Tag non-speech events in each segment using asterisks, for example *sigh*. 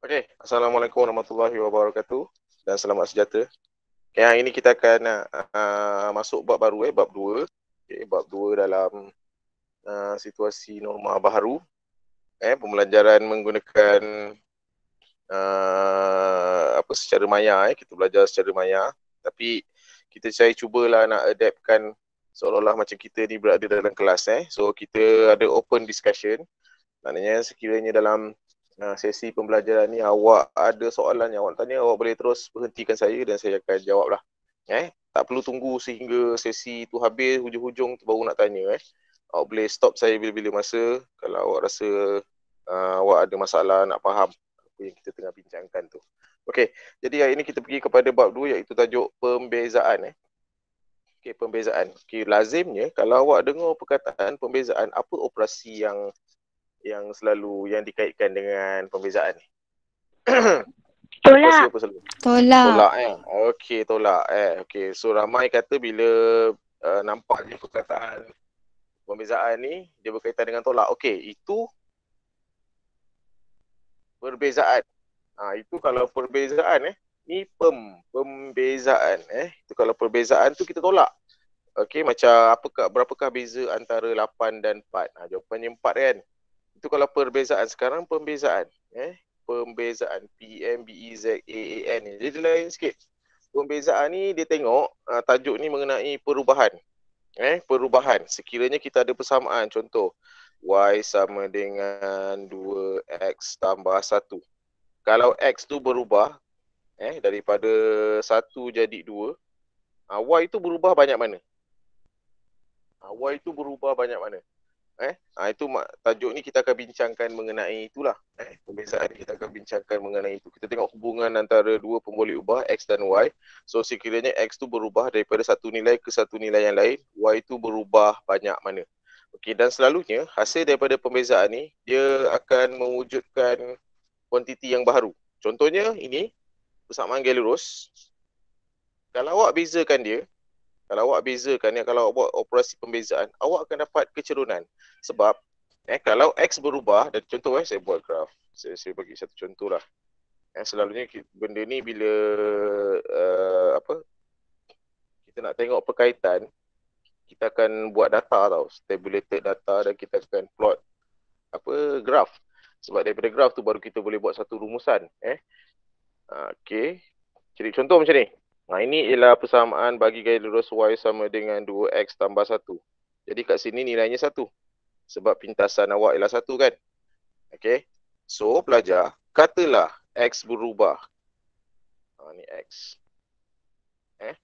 Okey, Assalamualaikum warahmatullahi wabarakatuh dan selamat sejahtera. Okay, ini kita akan uh, masuk bab baru eh, bab dua, Okey, bab dua dalam uh, situasi norma baru. Eh, pembelajaran menggunakan uh, apa secara maya eh, kita belajar secara maya. Tapi kita cari cubalah nak adaptkan seolah-olah macam kita ni berada dalam kelas eh. So kita ada open discussion. Maknanya sekiranya dalam sesi pembelajaran ni awak ada soalan yang awak tanya awak boleh terus berhentikan saya dan saya akan jawab lah eh tak perlu tunggu sehingga sesi tu habis hujung-hujung tu baru nak tanya eh awak boleh stop saya bila-bila masa kalau awak rasa uh, awak ada masalah nak faham apa yang kita tengah bincangkan tu okey jadi hari ini kita pergi kepada bab dua, iaitu tajuk pembezaan eh okey pembezaan okey lazimnya kalau awak dengar perkataan pembezaan apa operasi yang yang selalu yang dikaitkan dengan pembezaan ni? *coughs* tolak. Tolak. Tolak eh. Okey, tolak eh. Okey, so ramai kata bila uh, nampak dia perkataan pembezaan ni dia berkaitan dengan tolak. Okey, itu perbezaan. Ha, itu kalau perbezaan eh. Ni pem, pembezaan eh. Itu kalau perbezaan tu kita tolak. Okey, macam apakah berapakah beza antara 8 dan 4? Ha, jawapannya 4 kan. Itu kalau perbezaan. Sekarang pembezaan. Eh? Pembezaan. P-M-B-E-Z-A-A-N. Jadi lain sikit. Pembezaan ni dia tengok uh, tajuk ni mengenai perubahan. Eh? Perubahan. Sekiranya kita ada persamaan. Contoh. Y sama dengan 2X tambah 1. Kalau X tu berubah. Eh, daripada 1 jadi 2. Uh, ah, y tu berubah banyak mana? Uh, y tu berubah banyak mana? eh ha, itu mak, tajuk ni kita akan bincangkan mengenai itulah eh pembezaan kita akan bincangkan mengenai itu kita tengok hubungan antara dua pembolik ubah x dan y so sekiranya x tu berubah daripada satu nilai ke satu nilai yang lain y tu berubah banyak mana okey dan selalunya hasil daripada pembezaan ni dia akan mewujudkan kuantiti yang baru contohnya ini persamaan galerus kalau awak bezakan dia kalau awak bezakan ya kalau awak buat operasi pembezaan awak akan dapat kecerunan sebab eh kalau x berubah dan contoh eh saya buat graf saya, saya bagi satu contoh lah. eh selalunya benda ni bila uh, apa kita nak tengok perkaitan kita akan buat data tau stabilated data dan kita akan plot apa graf sebab daripada graf tu baru kita boleh buat satu rumusan eh ah, okay. jadi contoh macam ni Nah ini ialah persamaan bagi gaya lurus y sama dengan 2x tambah 1. Jadi kat sini nilainya 1. Sebab pintasan awak ialah 1 kan. Okay. So pelajar, katalah x berubah. Ha, ni x. Eh?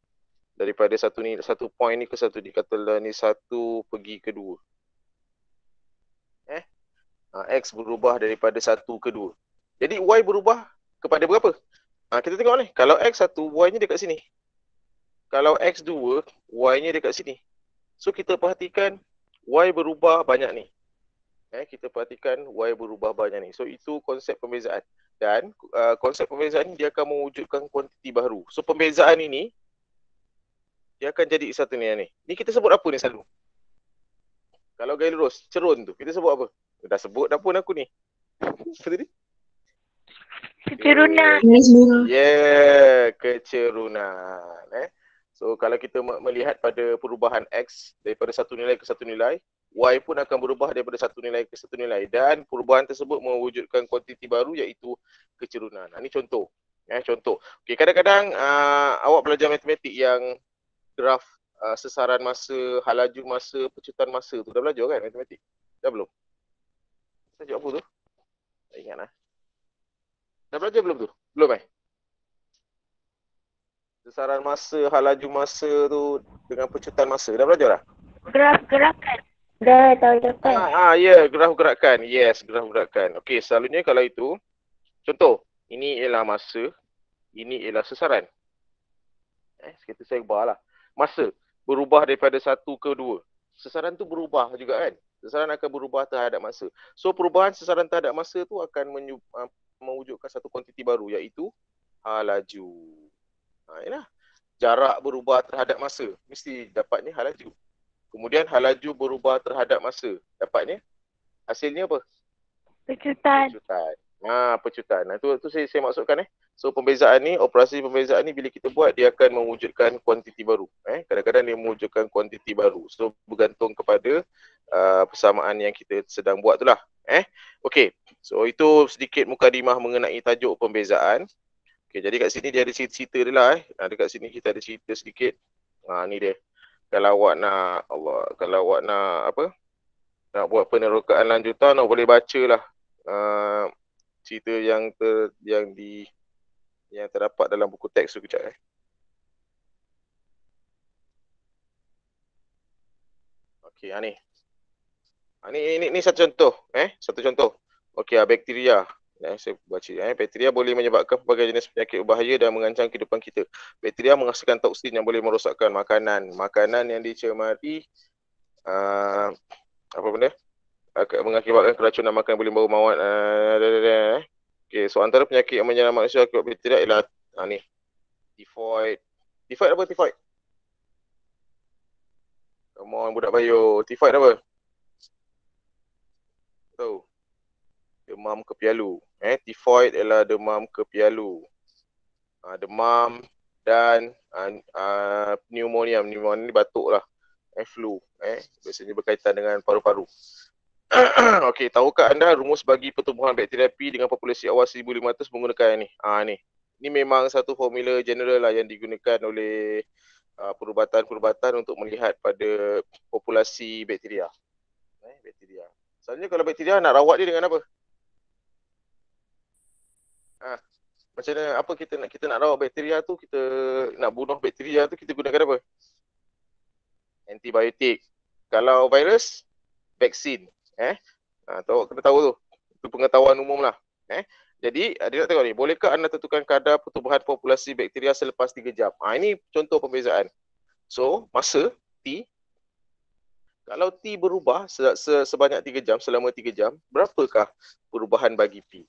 Daripada satu ni satu point ni ke satu ni. Katalah ni satu pergi ke dua. Eh? Ha, x berubah daripada satu ke dua. Jadi y berubah kepada berapa? Ha, kita tengok ni. Kalau X1, Y-nya dekat sini. Kalau X2, Y-nya dekat sini. So kita perhatikan Y berubah banyak ni. Eh, kita perhatikan Y berubah banyak ni. So itu konsep pembezaan. Dan uh, konsep pembezaan ni dia akan mewujudkan kuantiti baru. So pembezaan ini dia akan jadi satu ni. Ni, ni kita sebut apa ni selalu? Kalau gaya lurus, cerun tu. Kita sebut apa? Dah sebut dah pun aku ni. Seperti *laughs* ni. Kecerunan. Yeah, kecerunan. Eh? So kalau kita melihat pada perubahan X daripada satu nilai ke satu nilai, Y pun akan berubah daripada satu nilai ke satu nilai. Dan perubahan tersebut mewujudkan kuantiti baru iaitu kecerunan. Ini contoh. Eh, contoh. Okay, kadang-kadang uh, awak belajar matematik yang graf uh, sesaran masa, halaju masa, pecutan masa tu. Dah belajar kan matematik? Dah belum? Saya apa tu? Tak ingat lah. Dah belajar belum tu? Belum eh? Besaran masa, hal laju masa tu dengan pecutan masa. Dah belajar dah? Graf gerakan. Dah tahu depan. Ah, ah ya, yeah. graf gerakan. Yes, graf gerakan. Okey, selalunya kalau itu contoh, ini ialah masa, ini ialah sesaran. Eh, sekitar saya ubahlah. Masa berubah daripada satu ke dua. Sesaran tu berubah juga kan? Sesaran akan berubah terhadap masa. So perubahan sesaran terhadap masa tu akan menyu- ah, mewujudkan satu kuantiti baru iaitu ha laju. Ha yalah. Jarak berubah terhadap masa mesti dapatnya hal laju. Kemudian hal laju berubah terhadap masa dapatnya hasilnya apa? Pecutan. Pecutan. Ha pecutan. Nah ha, tu tu saya saya maksudkan eh. So pembezaan ni, operasi pembezaan ni bila kita buat dia akan mewujudkan kuantiti baru. Eh? Kadang-kadang dia mewujudkan kuantiti baru. So bergantung kepada uh, persamaan yang kita sedang buat tu lah. Eh? Okay, so itu sedikit mukadimah mengenai tajuk pembezaan. Okay, jadi kat sini dia ada cerita dia lah. Eh? Nah, dekat sini kita ada cerita sedikit. Ha, ni dia. Kalau awak nak, Allah, kalau awak nak apa? Nak buat penerokaan lanjutan, awak boleh baca lah. Uh, cerita yang ter, yang di yang terdapat dalam buku teks tu kejap eh. Okey, ha ni. Ha ni, ni, ni satu contoh. Eh, satu contoh. Okey, ah, bakteria. Ya, saya baca. Eh. Bakteria boleh menyebabkan pelbagai jenis penyakit berbahaya dan mengancam kehidupan kita. Bakteria menghasilkan toksin yang boleh merosakkan makanan. Makanan yang dicemari, uh, apa benda? Akan mengakibatkan keracunan makanan boleh bawa mawat. Uh, Okay, so antara penyakit yang menyerang manusia akibat bakteria ialah ha, ni. Tifoid. Tifoid apa tifoid? Come on budak bayo. Tifoid apa? Tahu. So, demam kepialu. Eh, tifoid ialah demam kepialu. Ha, demam dan uh, uh, pneumonia. Pneumonia ni batuk lah. Eh, flu. Eh, biasanya berkaitan dengan paru-paru. *clears throat* Okey, tahukah anda rumus bagi pertumbuhan bakteriapi dengan populasi awal 1500 menggunakan ni? Ah ha, ni. Ni memang satu formula general lah yang digunakan oleh uh, perubatan-perubatan untuk melihat pada populasi bakteria. Eh, bakteria. Selalunya kalau bakteria nak rawat dia dengan apa? Ha. Macam mana apa kita nak kita nak rawat bakteria tu, kita nak bunuh bakteria tu kita gunakan apa? Antibiotik. Kalau virus, vaksin. Eh, ha, tahu kena tahu tu. Itu pengetahuan umum lah. Eh, jadi ada eh, nak tengok ni. Bolehkah anda tentukan kadar pertumbuhan populasi bakteria selepas 3 jam? Ah ini contoh pembezaan. So, masa T. Kalau T berubah se- se- sebanyak 3 jam, selama 3 jam, berapakah perubahan bagi P?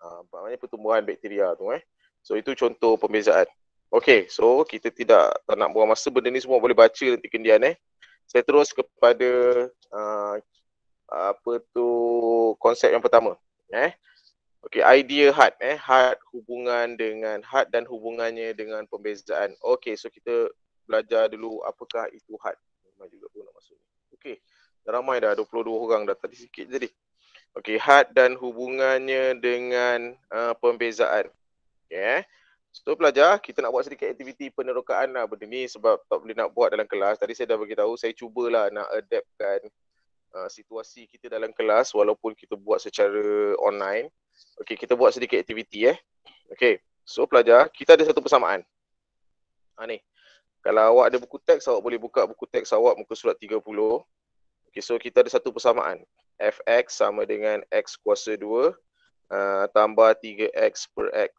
Ha, maknanya pertumbuhan bakteria tu eh. So, itu contoh pembezaan. Okay, so kita tidak tak nak buang masa. Benda ni semua boleh baca nanti kendian eh. Saya terus kepada uh, apa tu konsep yang pertama eh okey idea hat, eh hat hubungan dengan hat dan hubungannya dengan pembezaan okey so kita belajar dulu apakah itu hat. ramai juga pun nak masuk okey ramai dah 22 orang dah tadi sikit jadi okey hat dan hubungannya dengan uh, pembezaan okey eh? So pelajar, kita nak buat sedikit aktiviti penerokaan lah benda ni sebab tak boleh nak buat dalam kelas. Tadi saya dah bagi tahu, saya cubalah nak adaptkan Uh, situasi kita dalam kelas walaupun kita buat secara online. Okey, kita buat sedikit aktiviti eh. Okey. So pelajar, kita ada satu persamaan. Ha ni. Kalau awak ada buku teks, awak boleh buka buku teks awak muka surat 30. Okey, so kita ada satu persamaan. fx sama dengan x kuasa 2 uh, tambah 3x per x.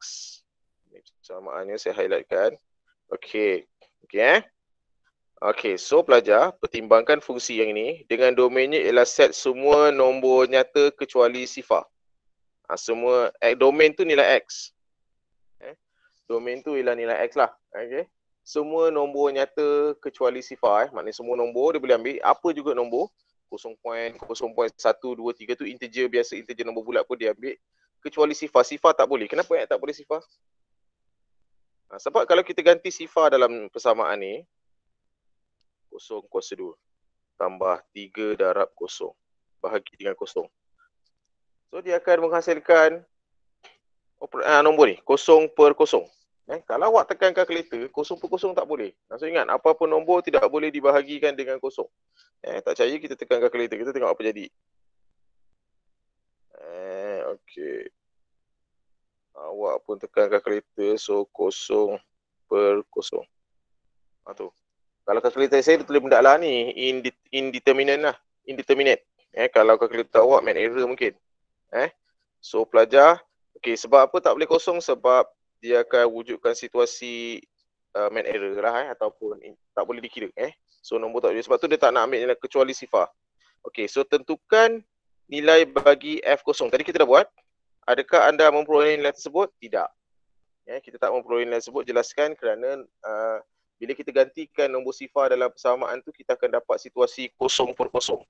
Ini persamaannya saya highlightkan. Okey. Okey eh. Okay, so pelajar pertimbangkan fungsi yang ini dengan domainnya ialah set semua nombor nyata kecuali sifar. Ha, semua eh, domain tu nilai x. Eh, domain tu ialah nilai x lah. Okay. Semua nombor nyata kecuali sifar eh. Maknanya semua nombor dia boleh ambil apa juga nombor. 0.0.123 tu integer biasa integer nombor bulat pun dia ambil. Kecuali sifar. Sifar tak boleh. Kenapa eh, tak boleh sifar? Ha, sebab kalau kita ganti sifar dalam persamaan ni, kosong kuasa dua tambah tiga darab kosong bahagi dengan kosong so dia akan menghasilkan ah, nombor ni kosong per kosong eh, kalau awak tekan kalkulator kosong per kosong tak boleh langsung ingat apa-apa nombor tidak boleh dibahagikan dengan kosong eh, tak percaya kita tekan kalkulator kita tengok apa jadi eh, okey awak pun tekan kalkulator so kosong per kosong ha, tu 0.0 kalau kalkulator saya dia tulis benda lah ni indeterminate lah indeterminate eh kalau kalkulator awak main error mungkin eh so pelajar okay sebab apa tak boleh kosong sebab dia akan wujudkan situasi uh, main error lah eh ataupun in, tak boleh dikira eh so nombor tak boleh sebab tu dia tak nak ambil nilai kecuali sifar Okay, so tentukan nilai bagi F kosong tadi kita dah buat adakah anda memperoleh nilai tersebut tidak eh kita tak memperoleh nilai tersebut jelaskan kerana uh, bila kita gantikan nombor sifar dalam persamaan tu kita akan dapat situasi kosong per kosong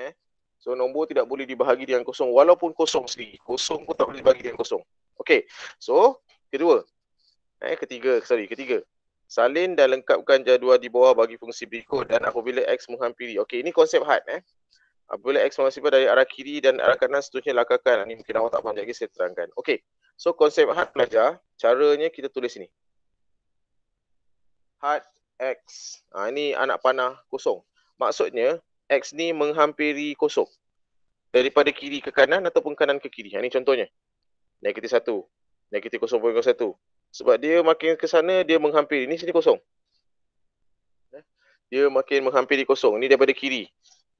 eh so nombor tidak boleh dibahagi dengan kosong walaupun kosong sendiri kosong pun tak boleh dibahagi dengan kosong Okay. so kedua eh ketiga sorry ketiga salin dan lengkapkan jadual di bawah bagi fungsi berikut dan apabila x menghampiri Okay ini konsep hard eh apabila x menghampiri dari arah kiri dan arah kanan seterusnya lakakan ini mungkin awak tak faham lagi saya terangkan Okay. so konsep hard pelajar caranya kita tulis ni had X. Ha, ini anak panah kosong. Maksudnya, X ni menghampiri kosong. Daripada kiri ke kanan ataupun kanan ke kiri. Ha, ini contohnya. Negatif satu. Negatif kosong poin satu. Sebab dia makin ke sana, dia menghampiri. Ini sini kosong. Ya. Dia makin menghampiri kosong. Ini daripada kiri.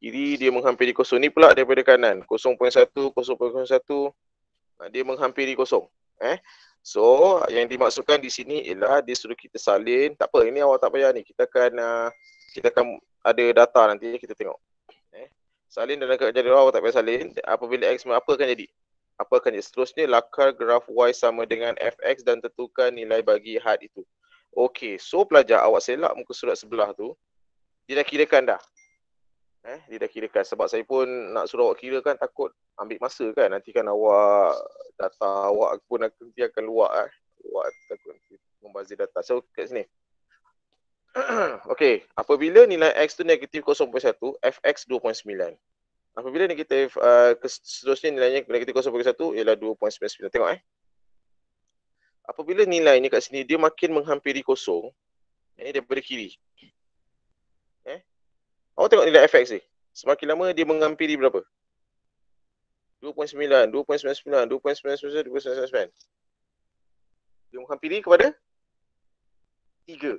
Kiri dia menghampiri kosong. Ini pula daripada kanan. 0.1, 0.01. Ha, dia menghampiri kosong. Eh? So yang dimaksudkan di sini ialah dia suruh kita salin. Tak apa, ini awak tak payah ni. Kita akan uh, kita akan ada data nanti kita tengok. Eh. Salin dan akan jadi awak tak payah salin. Apabila X apa akan jadi? Apa akan jadi? Seterusnya lakar graf Y sama dengan FX dan tentukan nilai bagi had itu. Okey, so pelajar awak selak muka surat sebelah tu. Dia dah kirakan dah eh dia dah kirakan sebab saya pun nak suruh awak kira kan takut ambil masa kan nanti kan awak data awak pun akan dia akan luak eh luak takut nanti membazir data so kat sini *clears throat* Okay. apabila nilai x tu negatif 0.1 fx 2.9 apabila negatif uh, seterusnya nilainya negatif 0.1 ialah 2.99 tengok eh apabila nilai ni kat sini dia makin menghampiri kosong ini daripada kiri Awak tengok nilai FX ni. Semakin lama dia menghampiri berapa? 2.9, 2.99, 2.99, 2.99, 2.99. Dia menghampiri kepada 3.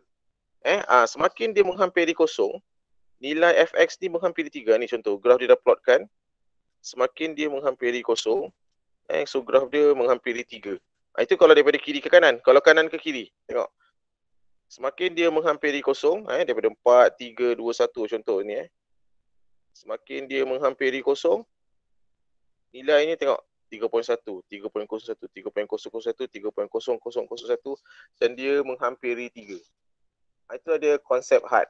Eh, ah semakin dia menghampiri kosong, nilai FX ni menghampiri 3. Ni contoh, graf dia dah plotkan. Semakin dia menghampiri kosong, eh, so graf dia menghampiri 3. Ah, itu kalau daripada kiri ke kanan. Kalau kanan ke kiri, tengok semakin dia menghampiri kosong eh daripada 4 3 2 1 contoh ni eh semakin dia menghampiri kosong nilai ni tengok 3.1 3.01 3.001 3.0001 dan dia menghampiri 3 ah, itu ada konsep hard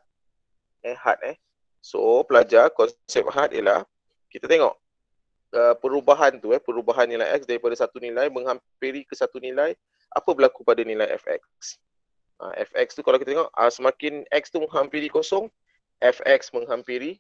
eh hard eh so pelajar konsep hard ialah kita tengok uh, perubahan tu eh perubahan nilai x daripada satu nilai menghampiri ke satu nilai apa berlaku pada nilai fx Ah, fx tu kalau kita tengok uh, semakin x tu menghampiri kosong fx menghampiri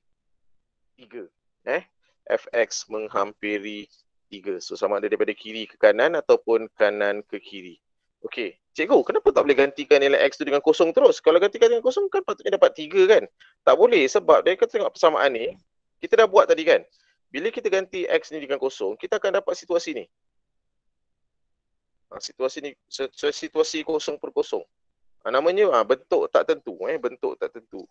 3 eh fx menghampiri 3 so sama ada daripada kiri ke kanan ataupun kanan ke kiri okey cikgu kenapa tak boleh gantikan nilai x tu dengan kosong terus kalau gantikan dengan kosong kan patutnya dapat 3 kan tak boleh sebab dia kata tengok persamaan ni kita dah buat tadi kan bila kita ganti x ni dengan kosong kita akan dapat situasi ni ah, situasi ni situasi kosong per kosong Ah, namanya ha, bentuk tak tentu eh bentuk tak tentu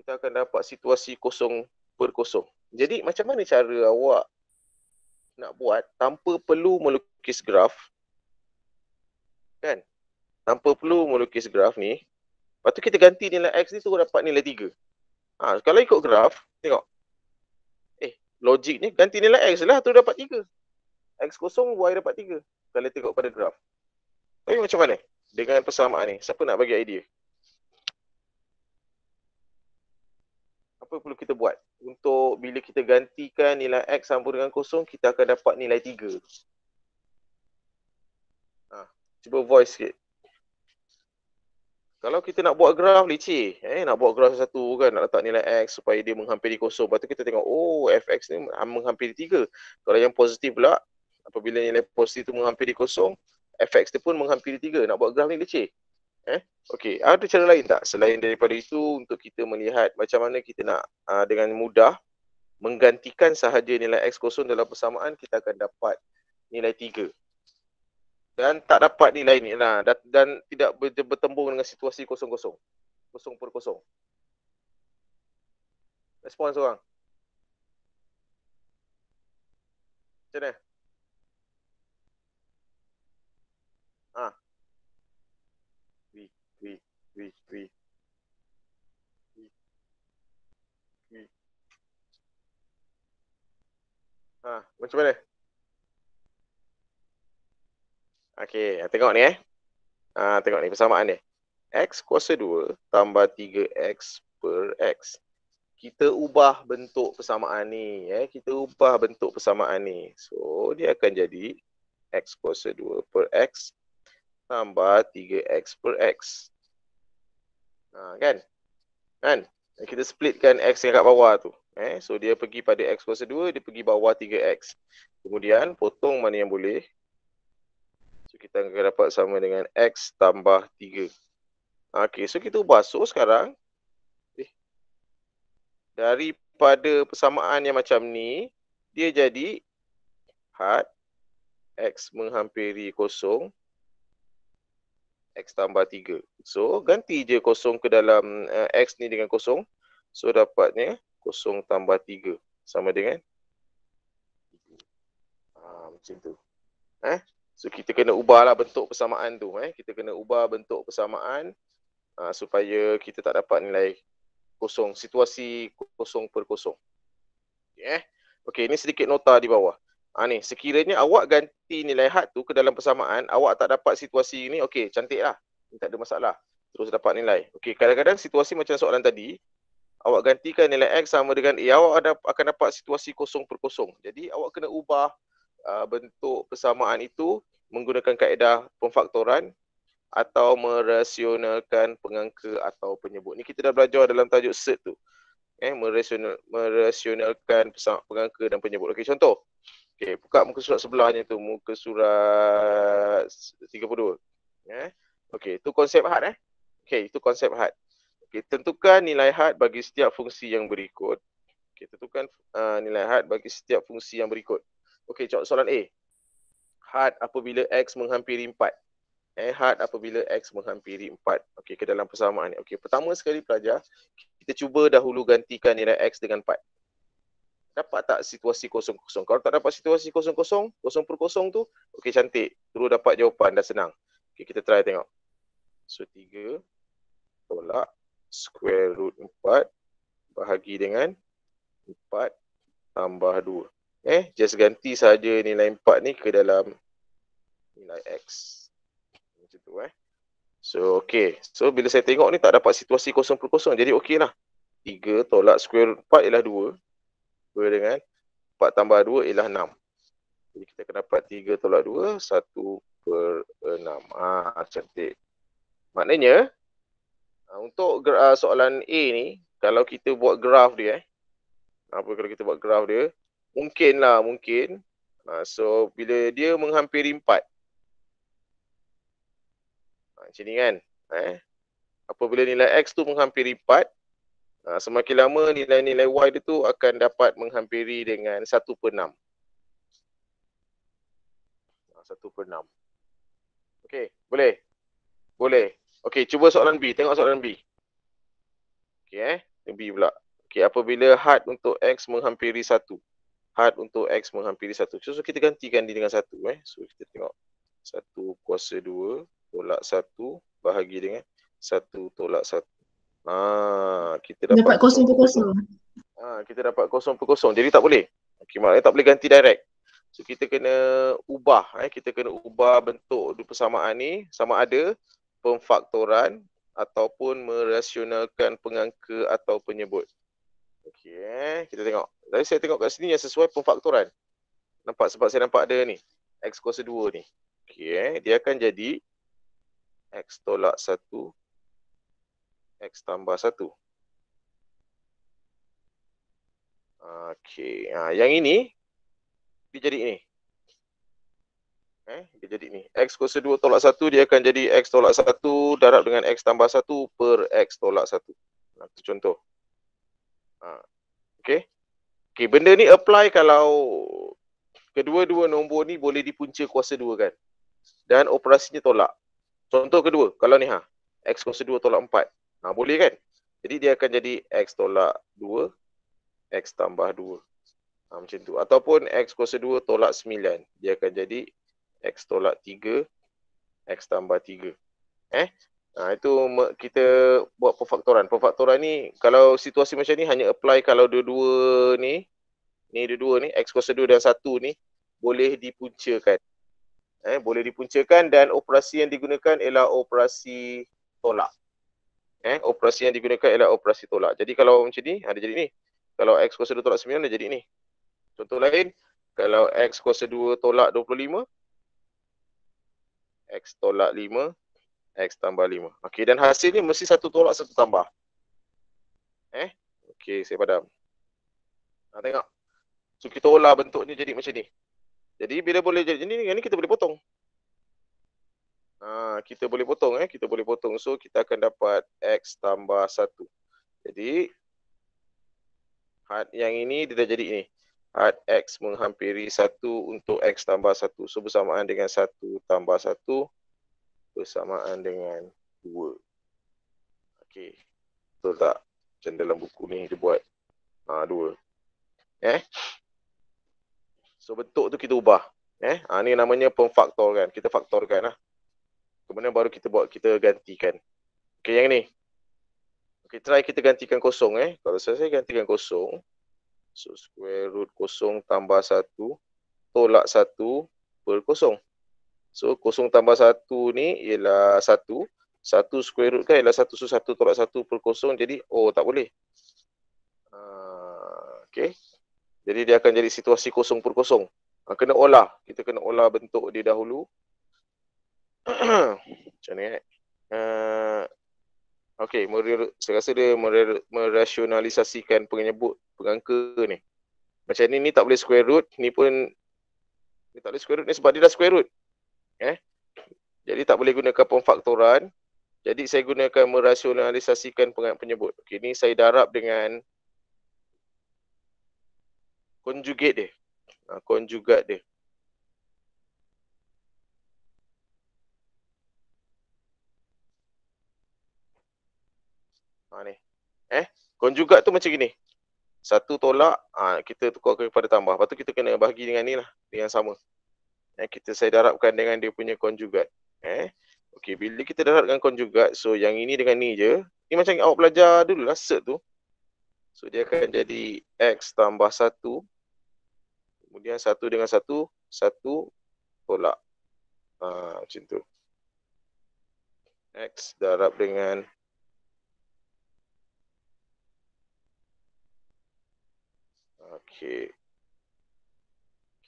kita akan dapat situasi kosong berkosong jadi macam mana cara awak nak buat tanpa perlu melukis graf kan tanpa perlu melukis graf ni lepas tu kita ganti nilai x ni tu dapat nilai 3 ha, ah, kalau ikut graf tengok eh logik ni ganti nilai x lah tu dapat 3 x kosong y dapat 3 kalau tengok pada graf tapi macam mana dengan persamaan ni. Siapa nak bagi idea? Apa perlu kita buat? Untuk bila kita gantikan nilai X sama dengan kosong, kita akan dapat nilai 3. Ha, cuba voice sikit. Kalau kita nak buat graf licik, eh, nak buat graf satu kan, nak letak nilai X supaya dia menghampiri kosong. Lepas tu kita tengok, oh FX ni menghampiri tiga. Kalau yang positif pula, apabila nilai positif tu menghampiri kosong, FX dia pun menghampiri tiga nak buat graf ni leceh. Eh? Okey, ada cara lain tak selain daripada itu untuk kita melihat macam mana kita nak uh, dengan mudah menggantikan sahaja nilai X kosong dalam persamaan kita akan dapat nilai tiga. Dan tak dapat nilai ni lah dan, dan tidak bertembung dengan situasi kosong-kosong. Kosong per kosong. Respon seorang. Macam mana? with with with with ha macam mana okey ah, tengok ni eh ha tengok ni persamaan ni x kuasa 2 tambah 3x per x kita ubah bentuk persamaan ni eh kita ubah bentuk persamaan ni so dia akan jadi x kuasa 2 per x tambah 3x per x Ha, kan? Kan? Dan kita splitkan X yang kat bawah tu. Eh? So dia pergi pada X kuasa 2, dia pergi bawah 3X. Kemudian potong mana yang boleh. So kita akan dapat sama dengan X tambah 3. Okay, so kita ubah. So sekarang, eh, daripada persamaan yang macam ni, dia jadi had X menghampiri kosong X tambah 3. So ganti je kosong ke dalam uh, X ni dengan kosong. So dapatnya kosong tambah 3 sama dengan ha, macam tu. Eh? So kita kena ubahlah bentuk persamaan tu. Eh? Kita kena ubah bentuk persamaan uh, supaya kita tak dapat nilai kosong. Situasi kosong per kosong. Okay, eh? okay ni sedikit nota di bawah. Ha, ni, sekiranya awak ganti nilai had tu ke dalam persamaan, awak tak dapat situasi ni, okey, cantiklah, Ni tak ada masalah. Terus dapat nilai. Okey, kadang-kadang situasi macam soalan tadi, awak gantikan nilai X sama dengan A, eh, awak ada, akan dapat situasi kosong per kosong. Jadi, awak kena ubah uh, bentuk persamaan itu menggunakan kaedah pemfaktoran atau merasionalkan pengangka atau penyebut. Ni kita dah belajar dalam tajuk set tu. Eh, merasional, merasionalkan pengangka dan penyebut. Okey, contoh. Okey, buka muka surat sebelahnya tu, muka surat 32. Ya. Eh? Okey, itu konsep had eh. Okey, itu konsep had. Okey, tentukan nilai had bagi setiap fungsi yang berikut. Okey, tentukan uh, nilai had bagi setiap fungsi yang berikut. Okey, soalan A. Had apabila x menghampiri 4. Eh, had apabila x menghampiri 4. Okey, ke dalam persamaan ni. Okey, pertama sekali pelajar, kita cuba dahulu gantikan nilai x dengan 4 dapat tak situasi kosong-kosong? Kalau tak dapat situasi kosong-kosong, kosong per kosong tu, okey cantik. Terus dapat jawapan, dah senang. Okey, kita try tengok. So, 3 tolak square root 4 bahagi dengan 4 tambah 2. Eh, just ganti saja nilai 4 ni ke dalam nilai X. Macam tu eh. So, okey. So, bila saya tengok ni tak dapat situasi kosong per kosong. Jadi, okey lah. 3 tolak square root 4 ialah 2. 2 dengan 4 tambah 2 ialah 6. Jadi kita kena dapat 3 tolak 2, 1 per 6. Ah, cantik. Maknanya, ah, untuk ah, soalan A ni, kalau kita buat graf dia, eh, apa kalau kita buat graf dia, mungkin lah, mungkin. Ah, so, bila dia menghampiri 4, macam ni kan, eh, apabila nilai X tu menghampiri 4, Uh, semakin lama nilai-nilai Y dia tu akan dapat menghampiri dengan 1 per 6. Uh, 1 per 6. Okay, boleh? Boleh. Okay, cuba soalan B. Tengok soalan B. Okay, eh, B pula. Okey, apabila hard untuk X menghampiri 1. hard untuk X menghampiri 1. So, so kita gantikan dia dengan 1 eh. So kita tengok. 1 kuasa 2 tolak 1 bahagi dengan 1 tolak 1. Ha, kita dapat, dapat kosong per kosong. Ha, kita dapat kosong per kosong. Jadi tak boleh. Okey, maknanya eh, tak boleh ganti direct. So kita kena ubah eh kita kena ubah bentuk dua persamaan ni sama ada pemfaktoran ataupun merasionalkan pengangka atau penyebut. Okey eh kita tengok. Tadi saya tengok kat sini yang sesuai pemfaktoran. Nampak sebab saya nampak ada ni x kuasa 2 ni. Okey eh dia akan jadi x tolak X tambah 1. Okey. Ha, yang ini, dia jadi ini. Eh, dia jadi ini. X kuasa 2 tolak 1, dia akan jadi X tolak 1 darab dengan X tambah 1 per X tolak 1. Ha, itu contoh. Ha, okey. Okey, benda ni apply kalau kedua-dua nombor ni boleh dipunca kuasa 2 kan. Dan operasinya tolak. Contoh kedua, kalau ni ha. X kuasa 2 tolak 4. Ha, boleh kan? Jadi dia akan jadi X tolak 2 X tambah 2 ha, Macam tu Ataupun X kuasa 2 tolak 9 Dia akan jadi X tolak 3 X tambah 3 Eh? Ha, itu kita buat perfaktoran Perfaktoran ni Kalau situasi macam ni Hanya apply kalau dua-dua ni Ni dua-dua ni X kuasa 2 dan 1 ni Boleh dipuncakan Eh, boleh dipuncakan dan operasi yang digunakan ialah operasi tolak eh operasi yang digunakan ialah operasi tolak. Jadi kalau macam ni, ada jadi ni. Kalau x kuasa 2 tolak 9 dia jadi ni. Contoh lain, kalau x kuasa 2 tolak 25 x tolak 5 x tambah 5. Okey dan hasil ni mesti satu tolak satu tambah. Eh? Okey, saya padam. Nak tengok. So kita olah bentuk ni jadi macam ni. Jadi bila boleh jadi macam ni, ni kita boleh potong. Ah, kita boleh potong eh. Kita boleh potong. So kita akan dapat X tambah 1. Jadi had yang ini dia dah jadi ini. Had X menghampiri 1 untuk X tambah 1. So bersamaan dengan 1 tambah 1 bersamaan dengan 2. Okay, Betul tak? Macam dalam buku ni dia buat ha, 2. Eh? So bentuk tu kita ubah. Eh? Ha, ni namanya pemfaktor kan. Kita faktorkan lah kemudian baru kita buat kita gantikan. Okey yang ni. Okey try kita gantikan kosong eh. Kalau saya saya gantikan kosong. So square root kosong tambah satu tolak satu per kosong. So kosong tambah satu ni ialah satu. Satu square root kan ialah satu. So satu tolak satu per kosong jadi oh tak boleh. Uh, ah, okay. Jadi dia akan jadi situasi kosong per kosong. Ah, kena olah. Kita kena olah bentuk dia dahulu. *coughs* macam ni eh. Uh, okay, meril, saya rasa dia meril, merasionalisasikan penyebut pengangka ni. Macam ni, ni tak boleh square root. Ni pun, ni tak boleh square root ni sebab dia dah square root. Eh? Jadi tak boleh gunakan pemfaktoran. Jadi saya gunakan merasionalisasikan penyebut. Okay, ni saya darab dengan conjugate dia. Uh, conjugate dia. eh konjugat tu macam gini satu tolak ha, kita tukar kepada tambah lepas tu kita kena bahagi dengan ni lah dengan sama eh, kita saya darabkan dengan dia punya konjugat eh okay. bila kita darabkan dengan konjugat, so yang ini dengan ni je. Ni macam awak pelajar dulu lah set tu. So dia akan jadi X tambah satu. Kemudian satu dengan satu, satu tolak. Ha, macam tu. X darab dengan Okay.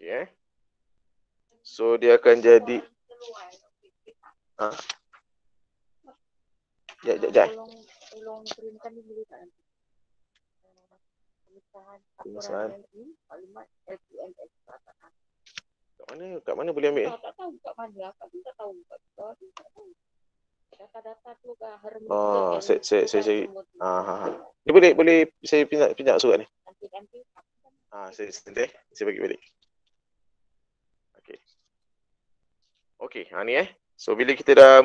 Okay. Eh? So dia akan jadi. Ha? Ya, ya, ya. Tolong kirimkan dulu tak nanti. Pemisahan maklumat LPM mana? Kat mana boleh ambil? Tak, eh? tahu kat mana. tak tahu. Kat tu Data-data tu ke harmonis. Oh, saya, saya, saya. Ah, ha, ha. Dia boleh, boleh saya pinjam, pinjam surat ni. Nanti, nanti. Ha, saya sendiri. Eh. Saya bagi balik. Okay. Okay, ha ni eh. So bila kita dah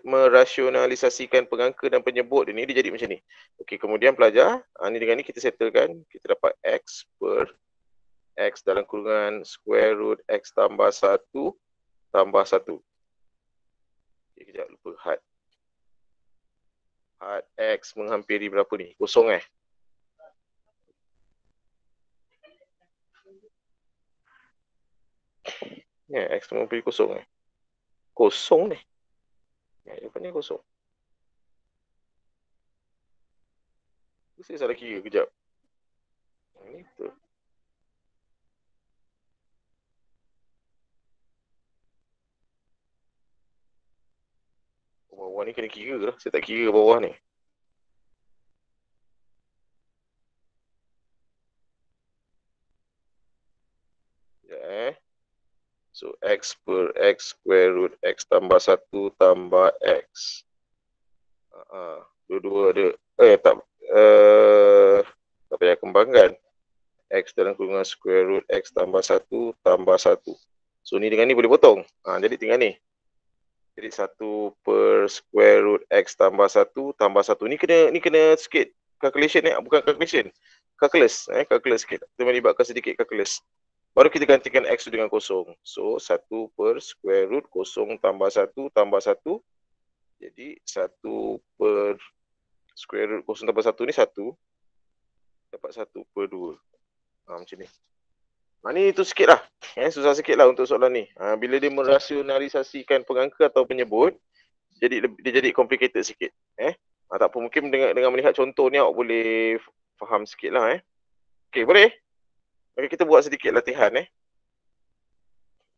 merasionalisasikan pengangka dan penyebut dia ni, dia jadi macam ni. Okay, kemudian pelajar, ha, ni dengan ni kita settlekan. Kita dapat X per X dalam kurungan square root X tambah 1 tambah 1. Okey, kejap lupa hat. Hat X menghampiri berapa ni? Kosong eh? Ya, yeah, X mempunyai kosong ni. Kosong ni. Ya, yeah, ni kosong. Saya salah kira kejap. Ini tu. Bawah ni kena kira lah. Saya tak kira bawah ni. So x per x square root x tambah 1 tambah x. Uh, dua-dua ada. Eh tak. Uh, tak payah kembangkan. X dalam kurungan square root x tambah 1 tambah 1. So ni dengan ni boleh potong. Uh, jadi tinggal ni. Jadi 1 per square root x tambah 1 tambah 1. Ni kena ni kena sikit calculation ni. Ya. Eh? Bukan calculation. Calculus. Eh? Calculus sikit. Kita melibatkan sedikit calculus. Baru kita gantikan X tu dengan kosong. So 1 per square root kosong tambah 1 tambah 1. Jadi 1 per square root kosong tambah 1 ni 1. Dapat 1 per 2. Ha, ah, macam ni. Ha, ni itu sikit lah. Eh, susah sikit lah untuk soalan ni. Ha, bila dia merasionalisasikan pengangka atau penyebut, jadi dia jadi complicated sikit. Eh? Ha, tak apa. Mungkin dengan, dengan melihat contoh ni awak boleh faham sikit lah. Eh? Okay, boleh? Okay kita buat sedikit latihan eh.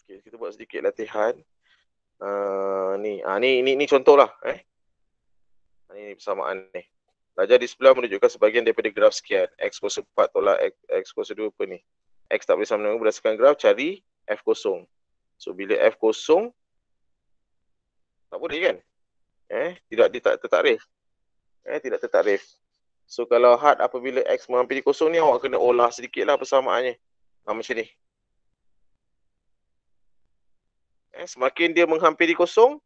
Okey, kita buat sedikit latihan. Uh, ni, ah, ni, ni, ni contohlah eh. Ini ni persamaan ni. Belajar di sebelah menunjukkan sebahagian daripada graf sekian. X kuasa 4 tolak X, X kuasa 2 apa ni. X tak boleh sama dengan berdasarkan graf cari F kosong. So bila F kosong tak boleh kan? Eh, tidak dia tak tertarif. Eh, tidak tertarif. So kalau hard apabila x menghampiri kosong ni awak kena olah sedikit lah persamaannya. Ha, macam ni. Eh, semakin dia menghampiri kosong,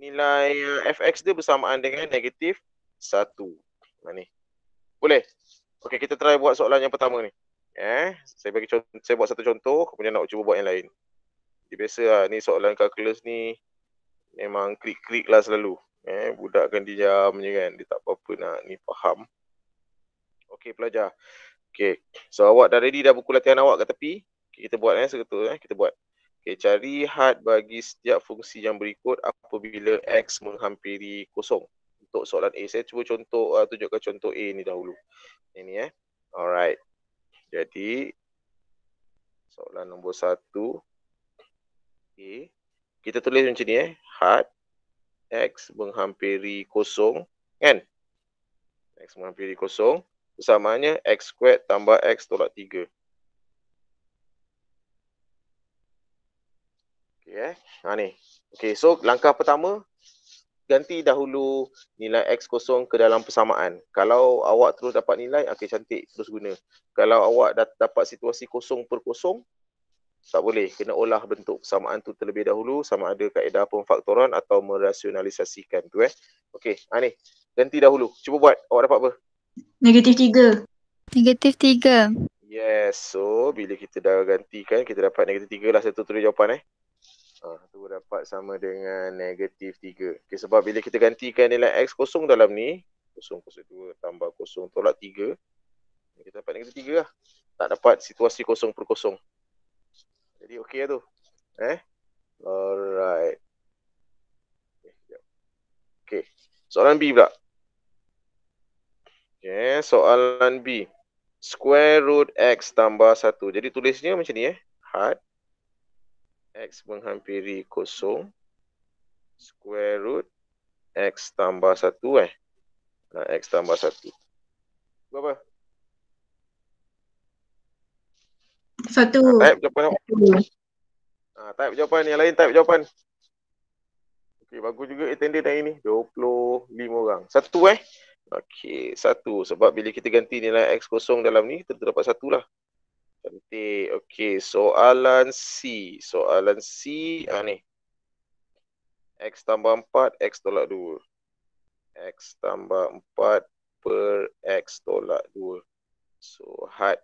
nilai eh, fx dia bersamaan dengan negatif 1. Ha, ni. Boleh? Okay kita try buat soalan yang pertama ni. Eh, saya bagi contoh, saya buat satu contoh, kemudian nak cuba buat yang lain. Dia biasa lah, ni soalan calculus ni memang klik-klik lah selalu. Eh, budak kan diam je kan. Dia tak apa-apa nak ni faham. Okey pelajar. Okey. So awak dah ready dah buku latihan awak kat tepi. Okay, kita buat eh seketul eh. Kita buat. Okey cari had bagi setiap fungsi yang berikut apabila X menghampiri kosong. Untuk soalan A. Saya cuba contoh, uh, tunjukkan contoh A ni dahulu. Ini eh. Alright. Jadi soalan nombor satu. Okey. Kita tulis macam ni eh. Had x menghampiri kosong kan x menghampiri kosong samanya x kuat tambah x tolak 3 okey eh ha ni okey so langkah pertama ganti dahulu nilai x kosong ke dalam persamaan. Kalau awak terus dapat nilai, okey cantik, terus guna. Kalau awak dah dapat situasi kosong per kosong, tak boleh kena olah bentuk persamaan tu terlebih dahulu sama ada kaedah pun faktoran atau merasionalisasikan tu eh okey ha ni ganti dahulu cuba buat awak dapat apa negatif tiga. negatif tiga. yes so bila kita dah gantikan kita dapat negatif tiga lah satu tulis jawapan eh ha, tu dapat sama dengan negatif tiga. okey sebab bila kita gantikan nilai x kosong dalam ni kosong kosong 2 tambah kosong tolak tiga. kita dapat negatif tiga lah tak dapat situasi kosong per kosong jadi okey lah tu. Eh? Alright. Okay. Soalan B pula. Okay. Soalan B. Square root X tambah 1. Jadi tulisnya macam ni eh. Hard. X menghampiri kosong. Square root X tambah 1 eh. X tambah 1. Berapa? Satu. Type jawapan. Ah, ha, type jawapan yang lain type jawapan. Okey, bagus juga attendant hari ni. 25 orang. Satu eh. Okey, satu. Sebab bila kita ganti nilai X kosong dalam ni, kita dapat satu lah. Cantik. Okey, soalan C. Soalan C, ah ni. X tambah 4, X tolak 2. X tambah 4 per X tolak 2. So, had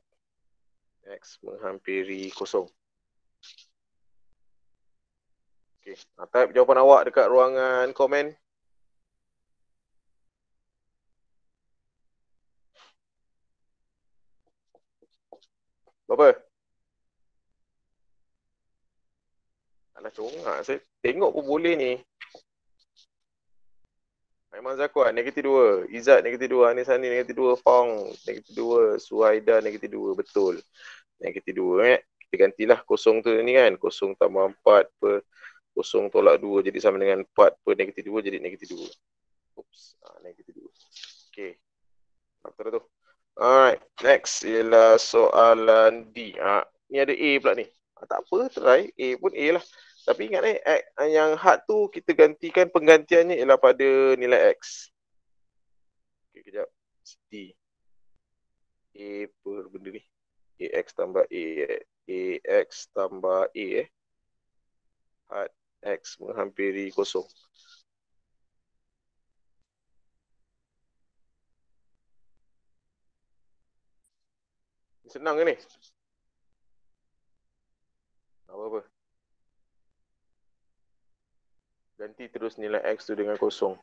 X menghampiri kosong. Okey, Ha, type jawapan awak dekat ruangan komen. Berapa? Alah congak saya tengok pun boleh ni. Memang Zakuan negatif 2. Izzat negatif 2. Anisani negatif 2. Fong negatif 2. Suhaida negatif 2. Betul yang kita dua eh. Kita gantilah kosong tu ni kan. Kosong tambah empat per kosong tolak dua jadi sama dengan empat per negatif dua jadi negatif dua. Oops. Ha, negatif dua. Okay. Faktor tu. Alright. Next ialah soalan D. Ha, ni ada A pula ni. Ha, tak apa. Try. A pun A lah. Tapi ingat ni. Eh, yang hard tu kita gantikan penggantiannya ialah pada nilai X. Okay. Kejap. D. A per benda ni. AX tambah A. AX tambah A eh. Hard X menghampiri kosong. Senang ke ni? Apa-apa? Ganti terus nilai X tu dengan kosong.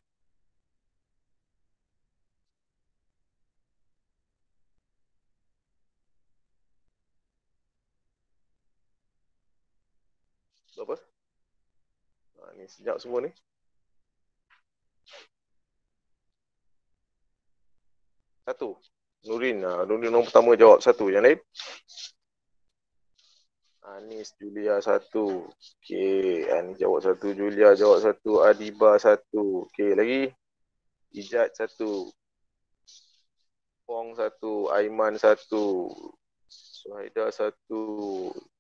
Sejak semua ni. Satu. Nurin. Ah, Nurin nombor pertama jawab satu. Yang lain? Anis Julia satu. Okey. Anis jawab satu. Julia jawab satu. Adiba satu. Okey. Lagi? Ijat satu. Pong satu. Aiman satu. Suhaida satu.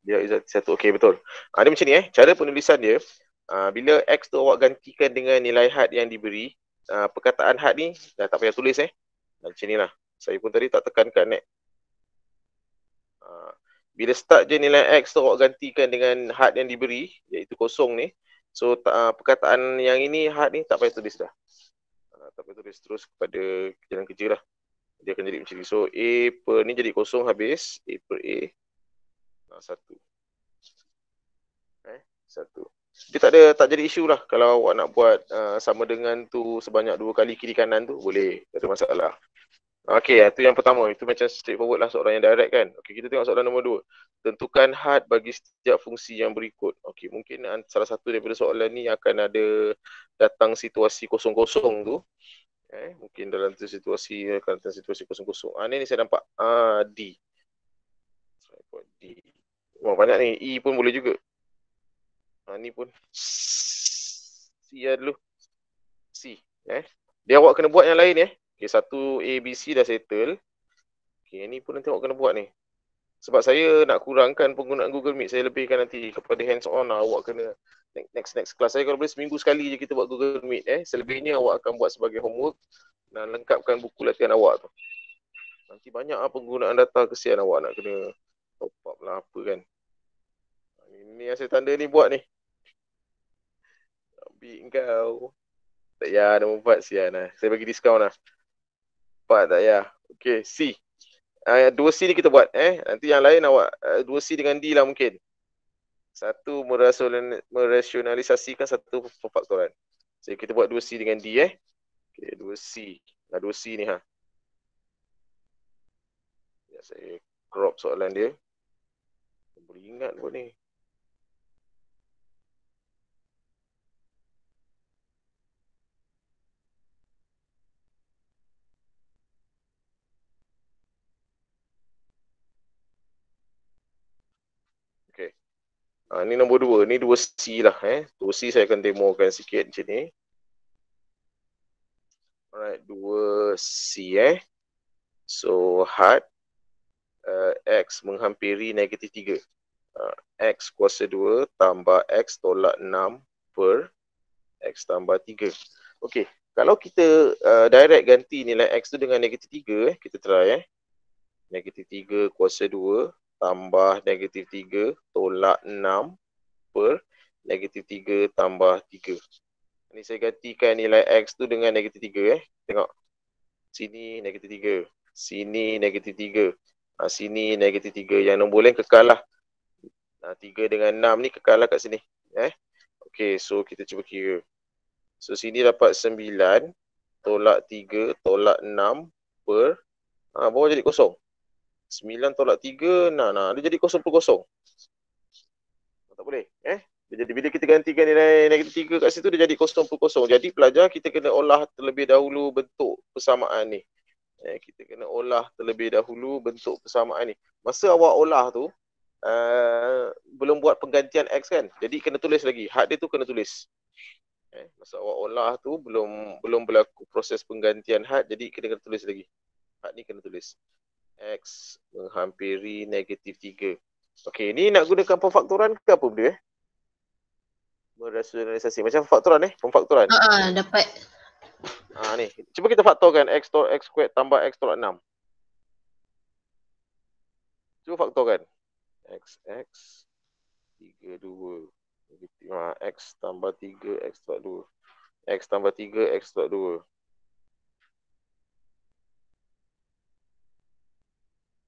Dia ijat satu. Okey betul. Ha, macam ni eh. Cara penulisan dia. Ah, bila X tu awak gantikan dengan nilai had yang diberi, uh, perkataan had ni dah tak payah tulis eh. Dan macam lah, Saya pun tadi tak tekankan eh. Uh, bila start je nilai X tu awak gantikan dengan had yang diberi, iaitu kosong ni. So uh, perkataan yang ini had ni tak payah tulis dah. Uh, tak payah tulis terus kepada jalan kerja lah. Dia akan jadi macam ni. So A per ni jadi kosong habis. A per A. Uh, satu. Eh, satu dia tak ada tak jadi isu lah kalau awak nak buat uh, sama dengan tu sebanyak dua kali kiri kanan tu boleh tak ada masalah Okey, itu eh, yang pertama. Itu macam straight forward lah soalan yang direct kan. Okey, kita tengok soalan nombor dua. Tentukan had bagi setiap fungsi yang berikut. Okey, mungkin salah satu daripada soalan ni akan ada datang situasi kosong-kosong tu. Okay, eh, mungkin dalam tu situasi akan datang situasi kosong-kosong. Ah, ni, ni saya nampak. Ah, D. D. banyak ni. E pun boleh juga. Ha, ni pun. Sia dulu. C. Eh. Dia awak kena buat yang lain eh. Okay, satu A, B, C dah settle. Okay, ni pun nanti awak kena buat ni. Sebab saya nak kurangkan penggunaan Google Meet, saya lebihkan nanti kepada hands-on lah. Awak kena next-next kelas saya kalau boleh seminggu sekali je kita buat Google Meet eh. Selebihnya awak akan buat sebagai homework dan lengkapkan buku latihan awak tu. Nanti banyak lah penggunaan data kesian awak nak kena top up lah apa kan. Ini yang saya tanda ni buat ni. Ambil kau. Tak payah ada membuat si ya, Ana. Saya bagi diskaun lah. Empat tak payah. Okay, C. Uh, dua C ni kita buat eh. Nanti yang lain awak. Uh, dua C dengan D lah mungkin. Satu merasionalisasikan satu perfaktoran. So kita buat dua C dengan D eh. Okay, dua C. Nah, dua C ni ha. Ya, saya crop soalan dia. Boleh ingat pun ni. Ha, ni nombor dua. Ni dua C lah. Eh. Dua C saya akan demokan sikit macam ni. Alright. Dua C eh. So, hard. Uh, eh, X menghampiri negatif tiga. Uh, X kuasa dua tambah X tolak enam per X tambah tiga. Okay. Kalau kita uh, direct ganti nilai X tu dengan negatif tiga eh. Kita try eh. Negatif tiga kuasa dua tambah negatif 3 tolak 6 per negatif 3 tambah 3. Ini saya gantikan nilai X tu dengan negatif 3 eh. Tengok. Sini negatif 3. Sini negatif 3. Ha, sini negatif 3. Yang nombor lain kekal lah. Ha, 3 dengan 6 ni kekal lah kat sini. Eh. Okay, so kita cuba kira. So sini dapat 9 tolak 3 tolak 6 per ha, bawah jadi kosong. Sembilan tolak tiga, nah, nah, dia jadi kosong per kosong. Tak boleh, eh? Dia jadi, bila kita gantikan nilai negatif tiga kat situ, dia jadi kosong per kosong. Jadi pelajar, kita kena olah terlebih dahulu bentuk persamaan ni. Eh, kita kena olah terlebih dahulu bentuk persamaan ni. Masa awak olah tu, uh, belum buat penggantian X kan? Jadi kena tulis lagi. Hak dia tu kena tulis. Eh, masa awak olah tu belum belum berlaku proses penggantian hak. jadi kena, kena tulis lagi. Hak ni kena tulis. X menghampiri negatif 3. Okey, ini nak gunakan pemfaktoran ke apa benda eh? Merasionalisasi. Macam pemfaktoran eh? Pemfaktoran. Haa, ha, uh-huh, dapat. Haa, ni. Cuba kita faktorkan X tolak X kuat tambah X tolak 6. Cuba faktorkan. X, X, 3, 2. Ha, X tambah 3, X tolak 2. X tambah 3, X tolak 2.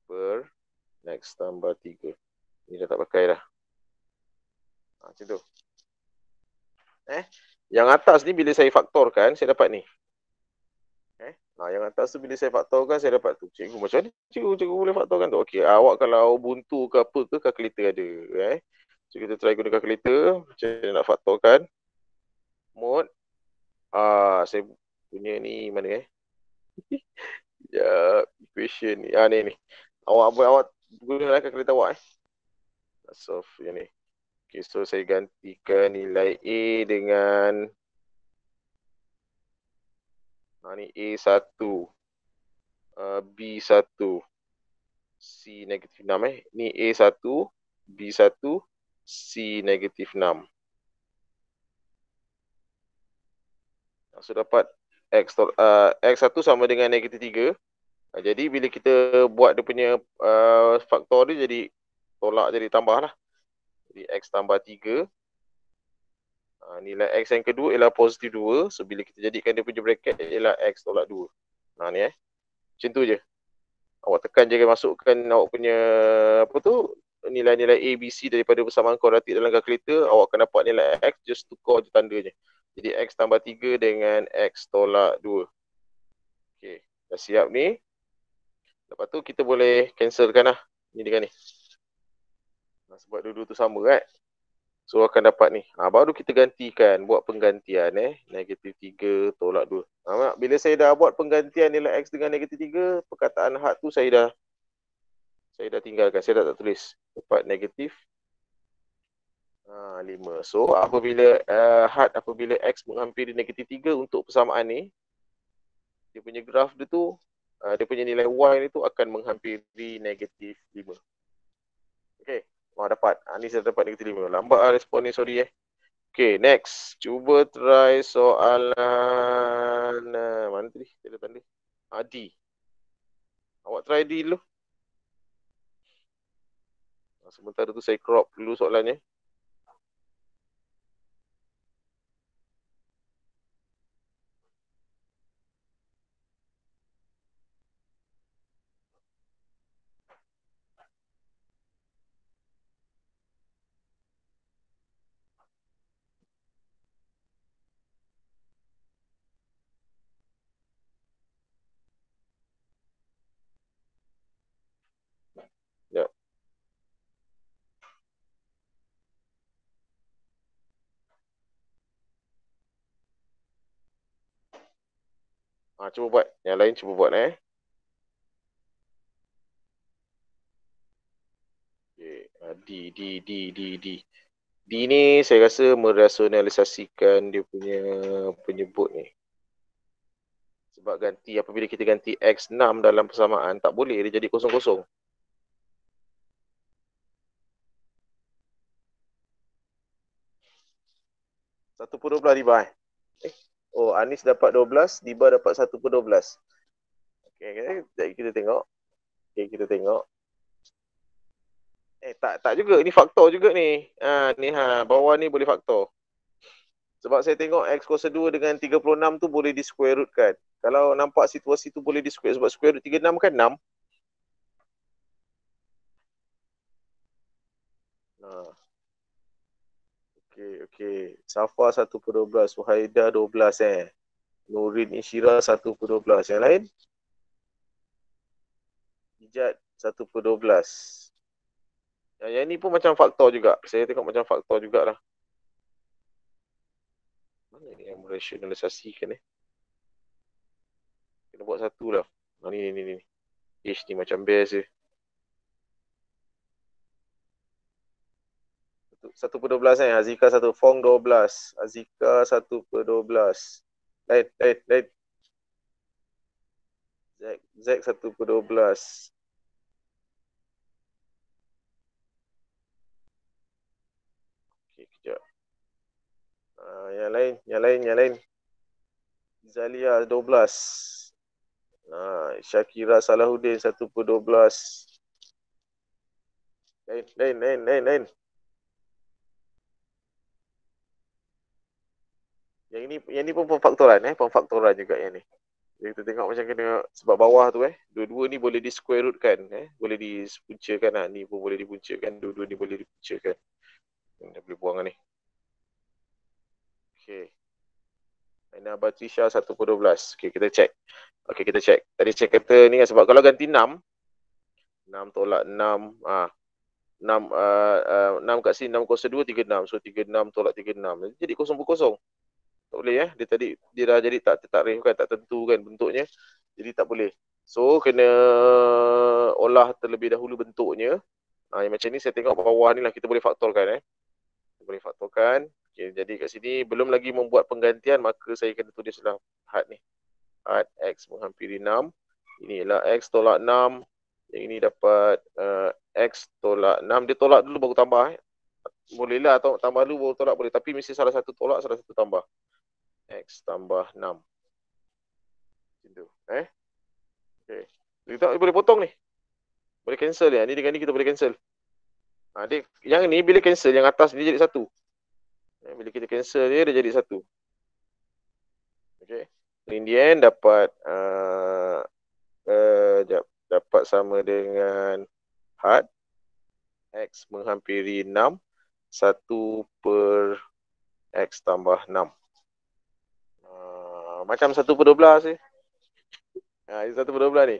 per next tambah 3. Ini dah tak pakai dah. Ha, macam tu. Eh, yang atas ni bila saya faktorkan, saya dapat ni. Eh, nah, ha, yang atas tu bila saya faktorkan, saya dapat tu. Cikgu macam ni, cikgu, cikgu boleh faktorkan tu. Okey, awak kalau buntu ke apa ke, kalkulator ada. Eh, so kita try guna kalkulator. Macam mana nak faktorkan. Mode. Ah, saya punya ni mana eh. *laughs* ya, equation ni. Ah, ni ni awak awak, awak gunakan kereta awak eh. So, yang ni. Okay, so saya gantikan nilai A dengan ha, ni A1 uh, ah, b satu, C negatif enam. eh. Ni A1 b satu, C negatif enam. So dapat X, uh, sama dengan negatif tiga. Uh, jadi bila kita buat dia punya uh, faktor dia jadi tolak jadi tambah lah. Jadi X tambah 3. Uh, ha, nilai X yang kedua ialah positif 2. So bila kita jadikan dia punya bracket ialah X tolak 2. Nah ha, ni eh. Macam tu je. Awak tekan je masukkan awak punya apa tu nilai-nilai A, B, C daripada persamaan kuadratik dalam kalkulator awak akan dapat nilai X just tukar je tandanya. Jadi X tambah 3 dengan X tolak 2. Okay. Dah siap ni. Lepas tu kita boleh cancelkan lah ni dengan ni. Sebab dulu tu sama kan. So akan dapat ni. Ha, baru kita gantikan buat penggantian eh. Negatif 3 tolak 2. Ha, bila saya dah buat penggantian nilai X dengan negatif 3, perkataan hak tu saya dah saya dah tinggalkan. Saya dah tak tulis. Dapat negatif ha, ah, 5. So apabila uh, eh, had apabila X menghampiri negatif 3 untuk persamaan ni, dia punya graf dia tu uh, dia punya nilai Y ni tu akan menghampiri negatif 5. Okay. Wah oh, dapat. Ha, ni saya dapat negatif 5. Lambat lah respon ni. Sorry eh. Okay next. Cuba try soalan. Uh, mana tadi? Tak ada tanda. Adi. Awak try D dulu. Sementara tu saya crop dulu soalannya. cuba buat. Yang lain cuba buat eh. D, D, D, D, D. D ni saya rasa merasionalisasikan dia punya penyebut ni. Sebab ganti, apabila kita ganti X6 dalam persamaan, tak boleh dia jadi kosong-kosong. Satu puluh belah riba eh oh Anis dapat 12, Diba dapat 1 per 12. Okay, jadi kita tengok. Okay, kita tengok. Eh, tak tak juga. Ini faktor juga ni. Ha, ni ha, bawah ni boleh faktor. Sebab saya tengok X kuasa 2 dengan 36 tu boleh di square root kan. Kalau nampak situasi tu boleh di square sebab square root 36 kan Okay, okay. Safa satu per dua 12, Suhaida belas eh. Nurin Ishira satu per dua belas Yang lain? Ijat satu per dua belas. yang ni pun macam faktor juga. Saya tengok macam faktor jugalah. Mana ni yang merasionalisasikan eh? Kena buat satu lah. Ni, ni, ni. ni. H ni macam best Eh. 1 per 12 kan. Azika 1. Fong 12. Azika 1 per 12. Lain, lain, lain. Zek, Zek 1 per 12. Okey, kejap. Uh, yang lain, yang lain, yang lain. Zalia 12. Uh, ah, Syakira Salahuddin 1 per 12. Lain, lain, lain, lain, lain. Yang ni yang ni pun pemfaktoran eh, pemfaktoran juga yang ni. Jadi kita tengok macam kena sebab bawah tu eh, dua-dua ni boleh di square root kan eh, boleh dipuncakan lah. Ni pun boleh dipuncakan, dua-dua ni boleh dipuncakan. Kita boleh buang ni. Okay. Aina Batisha 1 per 12. Okay, kita check. Okay, kita check. Tadi check kata ni kan sebab kalau ganti 6, 6 tolak 6, ah ha, 6 uh, uh, 6 kat sini 602 36 so 36 tolak 36 jadi 0 kosong tak boleh eh dia tadi dia dah jadi tak tak tertarif kan tak tentu kan bentuknya jadi tak boleh so kena olah terlebih dahulu bentuknya ha, yang macam ni saya tengok bawah ni lah kita boleh faktorkan eh kita boleh faktorkan okay, jadi kat sini belum lagi membuat penggantian maka saya kena tulislah had ni had x menghampiri 6 inilah x tolak 6 yang ini dapat uh, x tolak 6 dia tolak dulu baru tambah eh bolehlah atau tambah dulu baru tolak boleh tapi mesti salah satu tolak salah satu tambah X tambah 6. Macam Eh? Okay. Kita tak boleh potong ni. Boleh cancel ni. Ni dengan ni kita boleh cancel. Ha, dia, yang ni bila cancel, yang atas dia jadi satu. Eh, bila kita cancel dia, dia jadi satu. Okay. In the end, dapat uh, uh, jap, dapat sama dengan hard. X menghampiri 6. 1 per X tambah 6 macam 1 per 12 eh. Ha, ini satu per dua belah ni.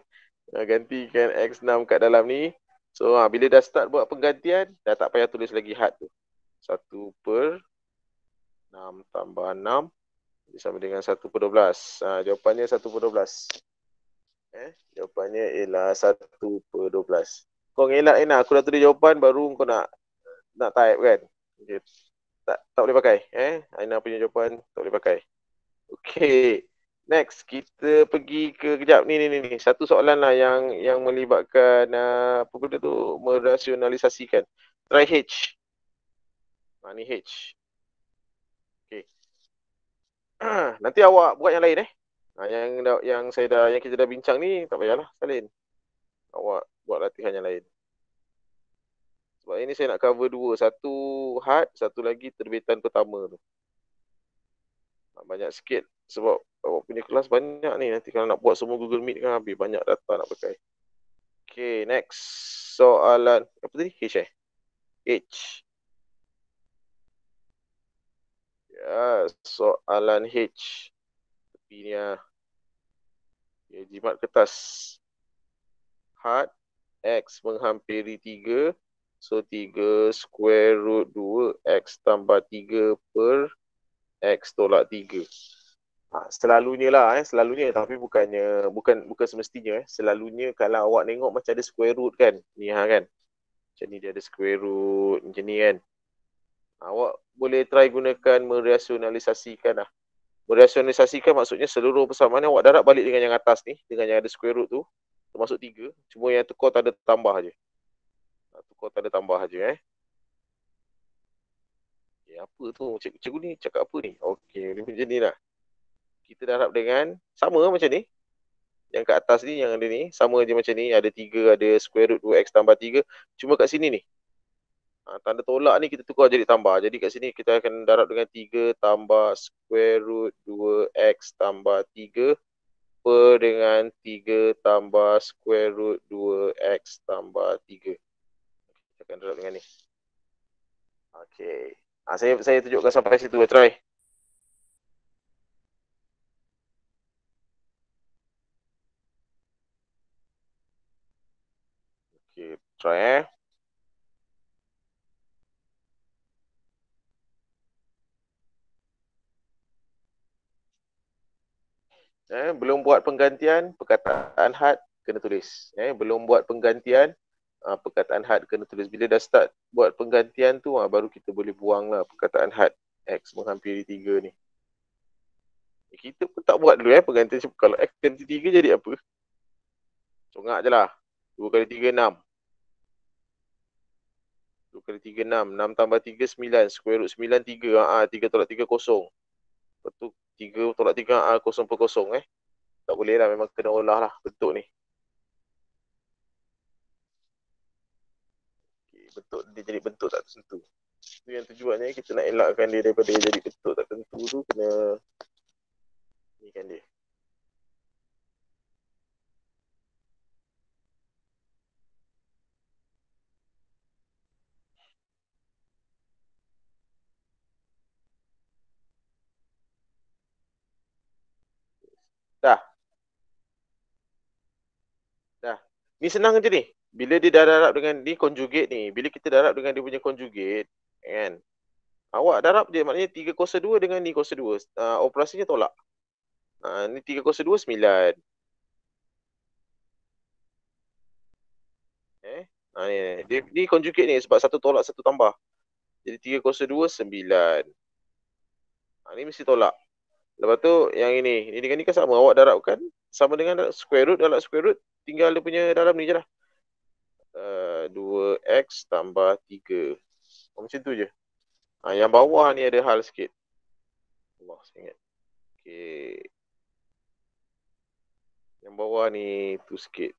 Ha, gantikan X6 kat dalam ni. So ha, bila dah start buat penggantian, dah tak payah tulis lagi had tu. Satu per enam tambah enam. Sama dengan satu per dua belas. Ha, jawapannya satu per dua belas. Eh, jawapannya ialah satu per dua belas. Kau ngelak Ina, aku dah tulis jawapan baru kau nak nak type kan? Okay. Tak, tak boleh pakai. Eh, Ina punya jawapan tak boleh pakai. Okay. Next kita pergi ke kejap ni ni ni Satu soalan lah yang yang melibatkan uh, apa benda tu merasionalisasikan. Try H. Ha, ni H. Okay. *clears throat* Nanti awak buat yang lain eh. Ha, yang yang saya dah yang kita dah bincang ni tak payahlah salin. Awak buat latihan yang lain. Sebab ini saya nak cover dua. Satu hard, satu lagi terbitan pertama tu banyak sikit sebab awak punya kelas banyak ni nanti kalau nak buat semua Google Meet kan habis banyak data nak pakai. Okay, next soalan. Apa tadi? H eh? H. Ya, soalan H. Tapi ni lah. Ya, jimat kertas. Hard X menghampiri 3. So, 3 square root 2 X tambah 3 per 2. X tolak 3. Ha, selalunya lah eh, selalunya tapi bukannya, bukan bukan semestinya eh. Selalunya kalau awak tengok macam ada square root kan. Ni ha kan. Macam ni dia ada square root, macam ni kan. Awak boleh try gunakan merasionalisasikan lah. Merasionalisasikan maksudnya seluruh persamaan awak darab balik dengan yang atas ni. Dengan yang ada square root tu. Termasuk tiga. Cuma yang tu kau tak ada tambah je. Kau tak ada tambah je eh apa tu cik, cikgu ni cakap apa ni okey ni macam ni lah kita darab dengan sama macam ni yang kat atas ni yang ada ni sama je macam ni ada tiga, ada square root 2x tambah tiga. cuma kat sini ni ha, tanda tolak ni kita tukar jadi tambah jadi kat sini kita akan darab dengan tiga tambah square root 2x tambah tiga, per dengan tiga tambah square root 2x tambah tiga. kita akan darab dengan ni Okay. Ha, saya saya tunjukkan sampai situ eh, Troy. Okey, Troy eh. Eh, belum buat penggantian perkataan had kena tulis. Eh, belum buat penggantian uh, perkataan had kena tulis. Bila dah start buat penggantian tu uh, baru kita boleh buang lah perkataan had X menghampiri tiga ni. Kita pun tak buat dulu eh penggantian kalau X menghampiri tiga jadi apa? Congak je lah. 2 kali tiga enam, dua kali tiga enam, enam tambah tiga sembilan, Square root 9, 3. Ah, ah, tiga tolak tiga kosong. Lepas tu 3 tolak 3, ah, kosong per kosong eh. Tak boleh lah. Memang kena olah lah bentuk ni. bentuk dia jadi bentuk tak tentu. Itu yang tujuannya kita nak elakkan dia daripada dia jadi bentuk tak tentu tu kena ni kan dia. Dah. Dah. Ni senang je ni bila dia darab dengan ni conjugate ni bila kita darab dengan dia punya conjugate kan awak darab dia maknanya 3 kuasa 2 dengan ni kuasa 2 uh, ah, operasinya tolak uh, ni 3 kuasa 2 9 eh uh, ni, dia, ni conjugate ni sebab satu tolak satu tambah jadi 3 kuasa 2 9 uh, ni mesti tolak lepas tu yang ini ini dengan ni kan sama awak darabkan sama dengan square root dalam square root tinggal dia punya dalam ni je lah uh, 2x tambah 3. Oh, macam tu je. Ha, yang bawah ni ada hal sikit. Allah, saya ingat. Okay. Yang bawah ni tu sikit.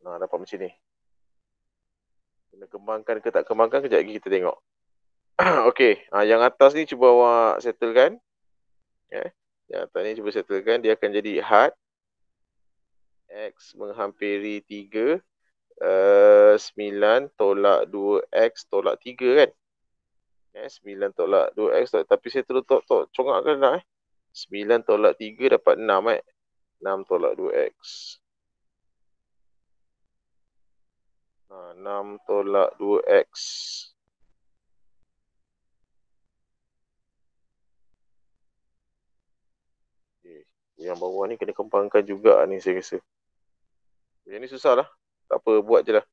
Nah, dapat macam ni. Kena kembangkan ke tak kembangkan, kejap lagi kita tengok. *coughs* okay. Uh, ah, yang atas ni cuba awak settlekan. Yeah. Yang atas ni cuba settlekan. Dia akan jadi hard. X menghampiri 3. Uh, 9 tolak 2X tolak 3 kan. Yeah, 9 tolak 2X tolak. Tapi saya terus tok tok congakkan lah eh. 9 tolak 3 dapat 6 eh. 6 tolak 2X. Ha, 6 tolak 2X. yang bawah ni kena kembangkan juga ni saya rasa. Yang ni susah lah. Tak apa, buat je lah.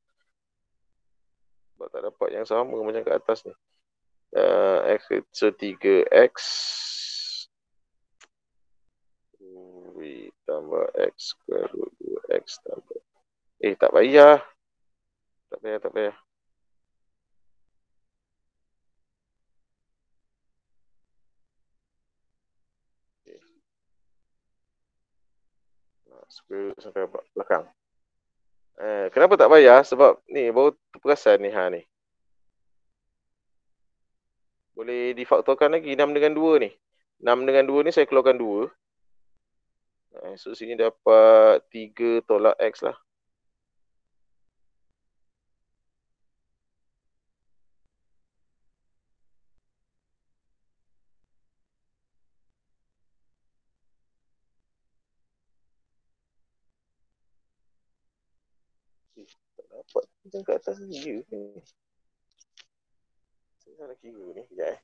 Sebab tak dapat yang sama macam kat atas ni. Uh, X, so 3X V tambah X square root 2X tambah. Eh tak payah. Tak payah, tak payah. spirit sampai belakang. Eh, kenapa tak bayar? Sebab ni baru terperasan ni ha ni. Boleh difaktorkan lagi 6 dengan 2 ni. 6 dengan 2 ni saya keluarkan 2. Eh, so sini dapat 3 tolak X lah. Yang kat atas ni you Saya nak kira ni Sekejap eh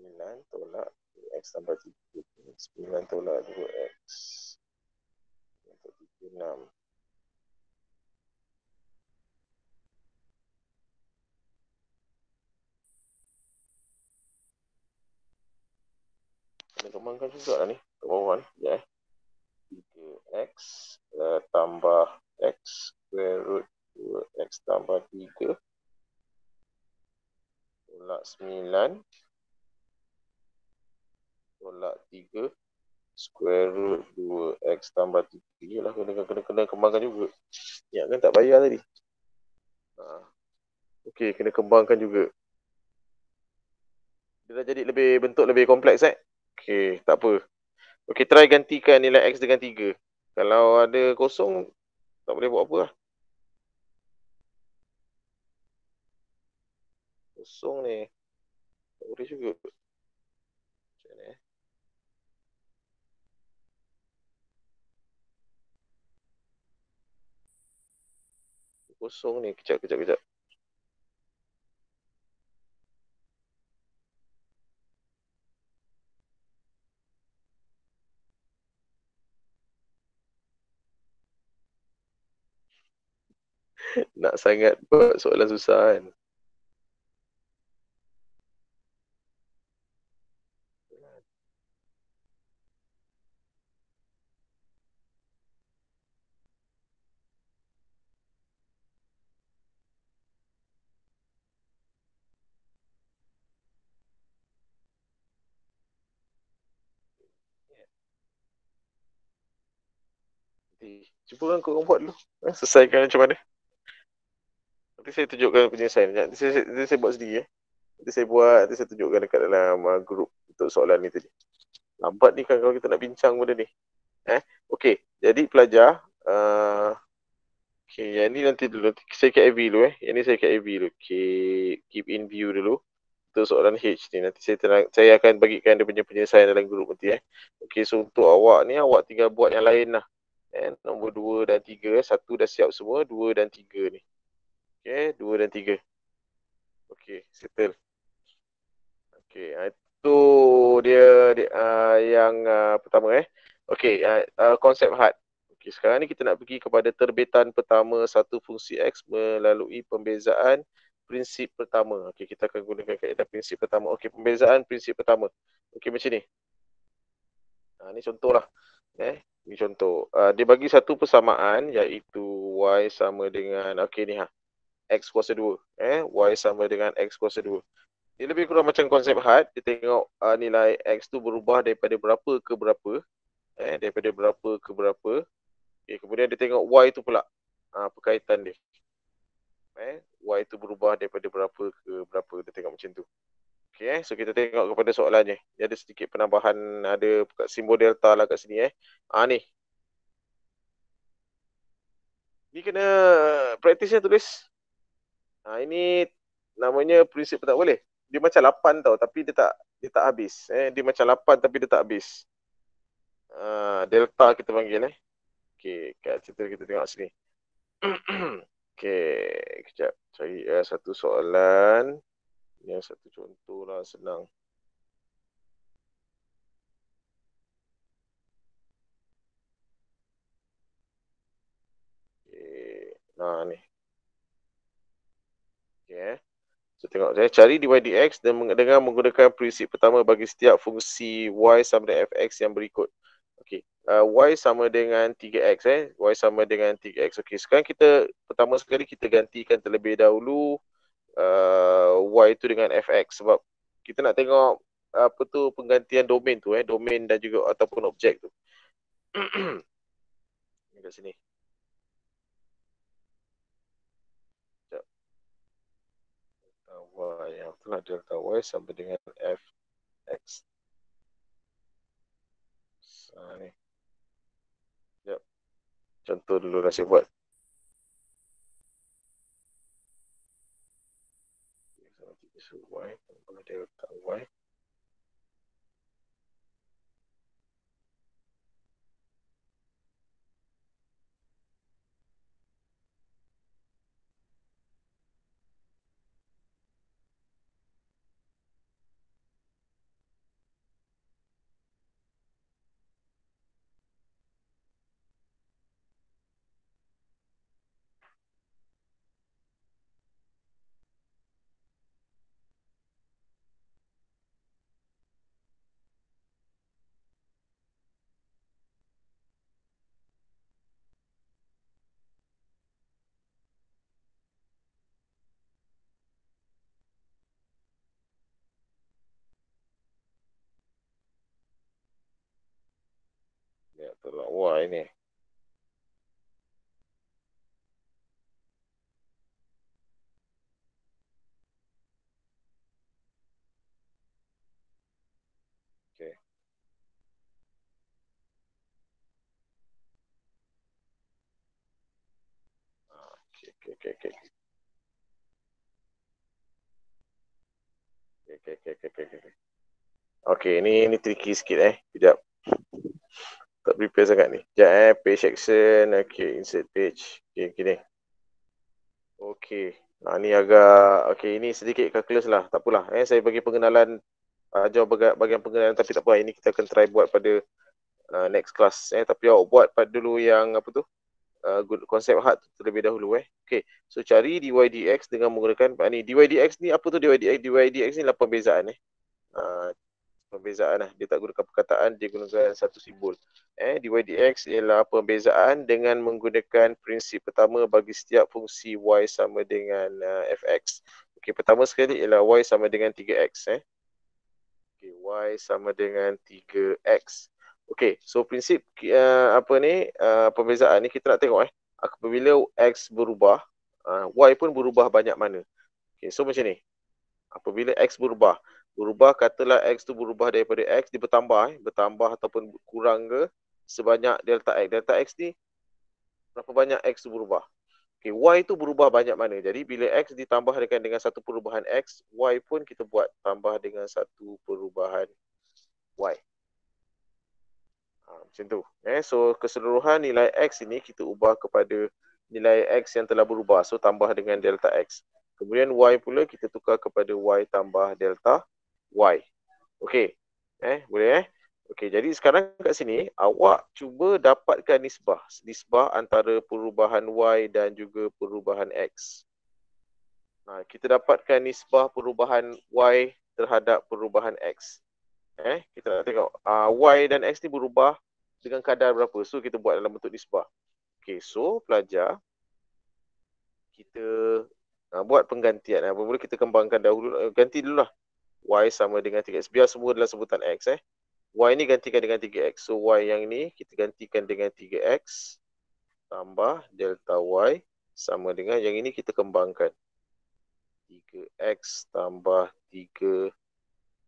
9 tolak X tambah 3 sembilan tolak dua x Untuk 3, enam. Kena kembangkan juga lah ni ke bawah ni. Sekejap eh. 3X uh, tambah X square root 2X tambah 3 Tolak 9 Tolak 3 Square root 2X tambah 3 lah, kena-kena-kena kembangkan juga Ya kan tak bayar tadi ha. Okey kena kembangkan juga Dia dah jadi lebih bentuk lebih kompleks eh Okey tak apa Okey try gantikan nilai X dengan 3 kalau ada kosong, tak boleh buat apa lah. Kosong ni. Tak boleh juga. Macam ni. Eh? Kosong ni. Kejap, kejap, kejap. nak sangat buat soalan susah kan. Cuba kan korang buat dulu eh? Selesaikan macam mana nanti saya tunjukkan penyelesaian. Nanti saya, nanti saya buat sendiri eh. Nanti saya buat, nanti saya tunjukkan dekat dalam uh, grup untuk soalan ni tadi. Lambat ni kan kalau kita nak bincang benda ni. Eh, okey. Jadi pelajar, uh, okey, yang ni nanti dulu. Nanti saya ke AV dulu eh. Yang ni saya ke AV dulu. Okay, keep in view dulu untuk soalan H ni. Nanti saya tenang, saya akan bagikan dia punya penyelesaian dalam grup nanti eh. Okey, so untuk awak ni, awak tinggal buat yang lain lah. Eh, nombor dua dan tiga. Satu dah siap semua Dua dan tiga ni Okay, eh, dua dan tiga. Okay, settle. Okay, ah, itu dia, dia uh, yang uh, pertama eh. Okay, uh, uh, konsep hard. Okay, sekarang ni kita nak pergi kepada terbitan pertama satu fungsi X melalui pembezaan prinsip pertama. Okay, kita akan gunakan kaedah prinsip pertama. Okay, pembezaan prinsip pertama. Okay, macam ni. Uh, ni contoh lah. Eh, ini contoh. Uh, dia bagi satu persamaan iaitu Y sama dengan, okay ni ha. Uh, X kuasa 2. Eh? Y sama dengan X kuasa 2. Ini lebih kurang macam konsep hard. Dia tengok uh, nilai X tu berubah daripada berapa ke berapa. Eh? Daripada berapa ke berapa. Okay. Kemudian dia tengok Y tu pula. Uh, perkaitan dia. Eh? Y tu berubah daripada berapa ke berapa. Dia tengok macam tu. Okay, eh? so kita tengok kepada soalannya. Dia ada sedikit penambahan, ada simbol delta lah kat sini eh. Ah ni. Ni kena eh, praktisnya tulis. Ha, ini namanya prinsip tak boleh. Dia macam lapan tau tapi dia tak dia tak habis. Eh. Dia macam lapan tapi dia tak habis. Uh, delta kita panggil eh. Okay, kat cerita kita tengok sini. *clears throat* okay, kejap. Cari uh, satu soalan. Yang satu contoh lah senang. Okay. Nah ni, Yeah. So tengok saya cari dy dx dengan menggunakan prinsip pertama bagi setiap fungsi y sama dengan fx yang berikut. Okey, Uh, y sama dengan 3x eh. Y sama dengan 3x. Okey, Sekarang kita pertama sekali kita gantikan terlebih dahulu uh, y itu dengan fx sebab kita nak tengok apa tu penggantian domain tu eh. Domain dan juga ataupun objek tu. Dekat *clears throat* sini. Y yang telah delta Y sama dengan F X. Sari. ya. Contoh dulu dah saya buat. Y sama dengan delta Y. Okay. Ah, okay, okay, okay, okay, okay, okay, okay. Okay, ini ini tricky sikit eh. Kejap tak prepare sangat ni. Sekejap eh, page action. Okay, insert page. Okay, okay ni. Okay. Nah, ni agak, okay, ini sedikit calculus lah. Tak apalah. Eh, saya bagi pengenalan, ajar ah, baga- bagian pengenalan tapi tak apa. Ini kita akan try buat pada uh, next class. Eh, tapi awak buat pada dulu yang apa tu? Uh, good hard terlebih dahulu eh. Okay, so cari dydx dengan menggunakan ni. Dydx ni apa tu dydx? Dydx ni 8 bezaan eh. Uh, pembezaan lah. Dia tak gunakan perkataan, dia gunakan satu simbol. Eh, dy dx ialah pembezaan dengan menggunakan prinsip pertama bagi setiap fungsi y sama dengan uh, eh, fx. Okey, pertama sekali ialah y sama dengan 3x. Eh. Okay, y sama dengan 3x. Okey, so prinsip uh, apa ni, uh, pembezaan ni kita nak tengok eh. Apabila x berubah, uh, y pun berubah banyak mana. Okey, so macam ni. Apabila x berubah, berubah katalah x tu berubah daripada x dia bertambah eh? bertambah ataupun kurang ke sebanyak delta x delta x ni berapa banyak x tu berubah okey y tu berubah banyak mana jadi bila x ditambah dengan dengan satu perubahan x y pun kita buat tambah dengan satu perubahan y ha, macam tu eh so keseluruhan nilai x ini kita ubah kepada nilai x yang telah berubah so tambah dengan delta x Kemudian y pula kita tukar kepada y tambah delta Y. Okey. Eh, boleh eh? Okey, jadi sekarang kat sini awak cuba dapatkan nisbah, nisbah antara perubahan Y dan juga perubahan X. Nah, kita dapatkan nisbah perubahan Y terhadap perubahan X. Eh, kita nak tengok uh, Y dan X ni berubah dengan kadar berapa. So kita buat dalam bentuk nisbah. Okey, so pelajar kita uh, buat penggantian. Apa ah, boleh kita kembangkan dahulu ganti dululah y sama dengan 3x. Biar semua adalah sebutan x eh. y ni gantikan dengan 3x. So y yang ni kita gantikan dengan 3x tambah delta y sama dengan yang ini kita kembangkan. 3x tambah 3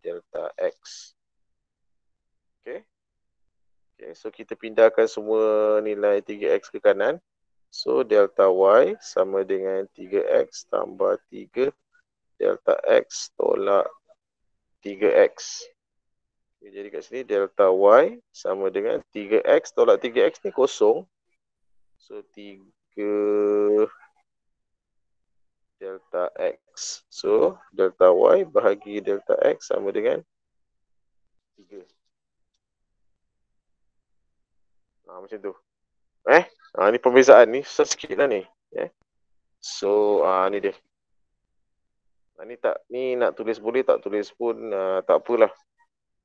delta x. Okay. okay. So kita pindahkan semua nilai 3x ke kanan. So delta y sama dengan 3x tambah 3 delta x tolak 3. 3x. Okay, jadi kat sini delta y sama dengan 3x tolak 3x ni kosong. So 3 delta x. So delta y bahagi delta x sama dengan 3. Ha, ah, macam tu. Eh, ha, ni pembezaan ni susah sikit lah ni. Eh? So ha, ni dia. Ha, ni tak ni nak tulis boleh tak tulis pun uh, tak apalah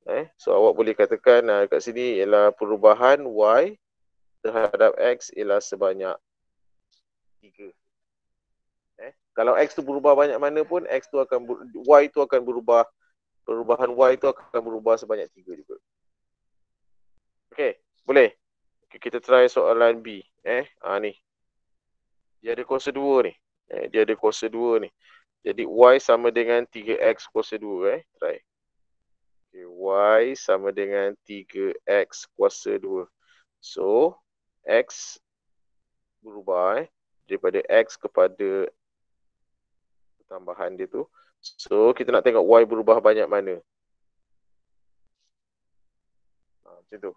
eh so awak boleh katakan uh, kat sini ialah perubahan y terhadap x ialah sebanyak 3 eh kalau x tu berubah banyak mana pun x tu akan ber, y tu akan berubah perubahan y tu akan berubah sebanyak 3 juga okey boleh okay, kita try soalan b eh ha, ni dia ada kuasa 2 ni eh dia ada kuasa 2 ni jadi y sama dengan 3x kuasa 2 eh. Try. Okay, y sama dengan 3x kuasa 2. So, x berubah eh. Daripada x kepada tambahan dia tu. So, kita nak tengok y berubah banyak mana. Ha, macam tu.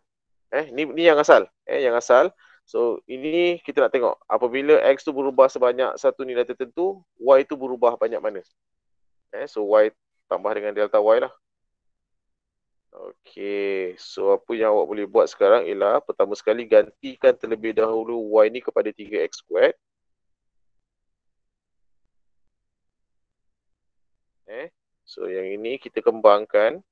Eh, ni, ni yang asal. Eh, yang asal. So ini kita nak tengok apabila X tu berubah sebanyak satu nilai tertentu, Y tu berubah banyak mana. Eh, so Y tambah dengan delta Y lah. Okay, so apa yang awak boleh buat sekarang ialah pertama sekali gantikan terlebih dahulu Y ni kepada 3X squared. Eh, so yang ini kita kembangkan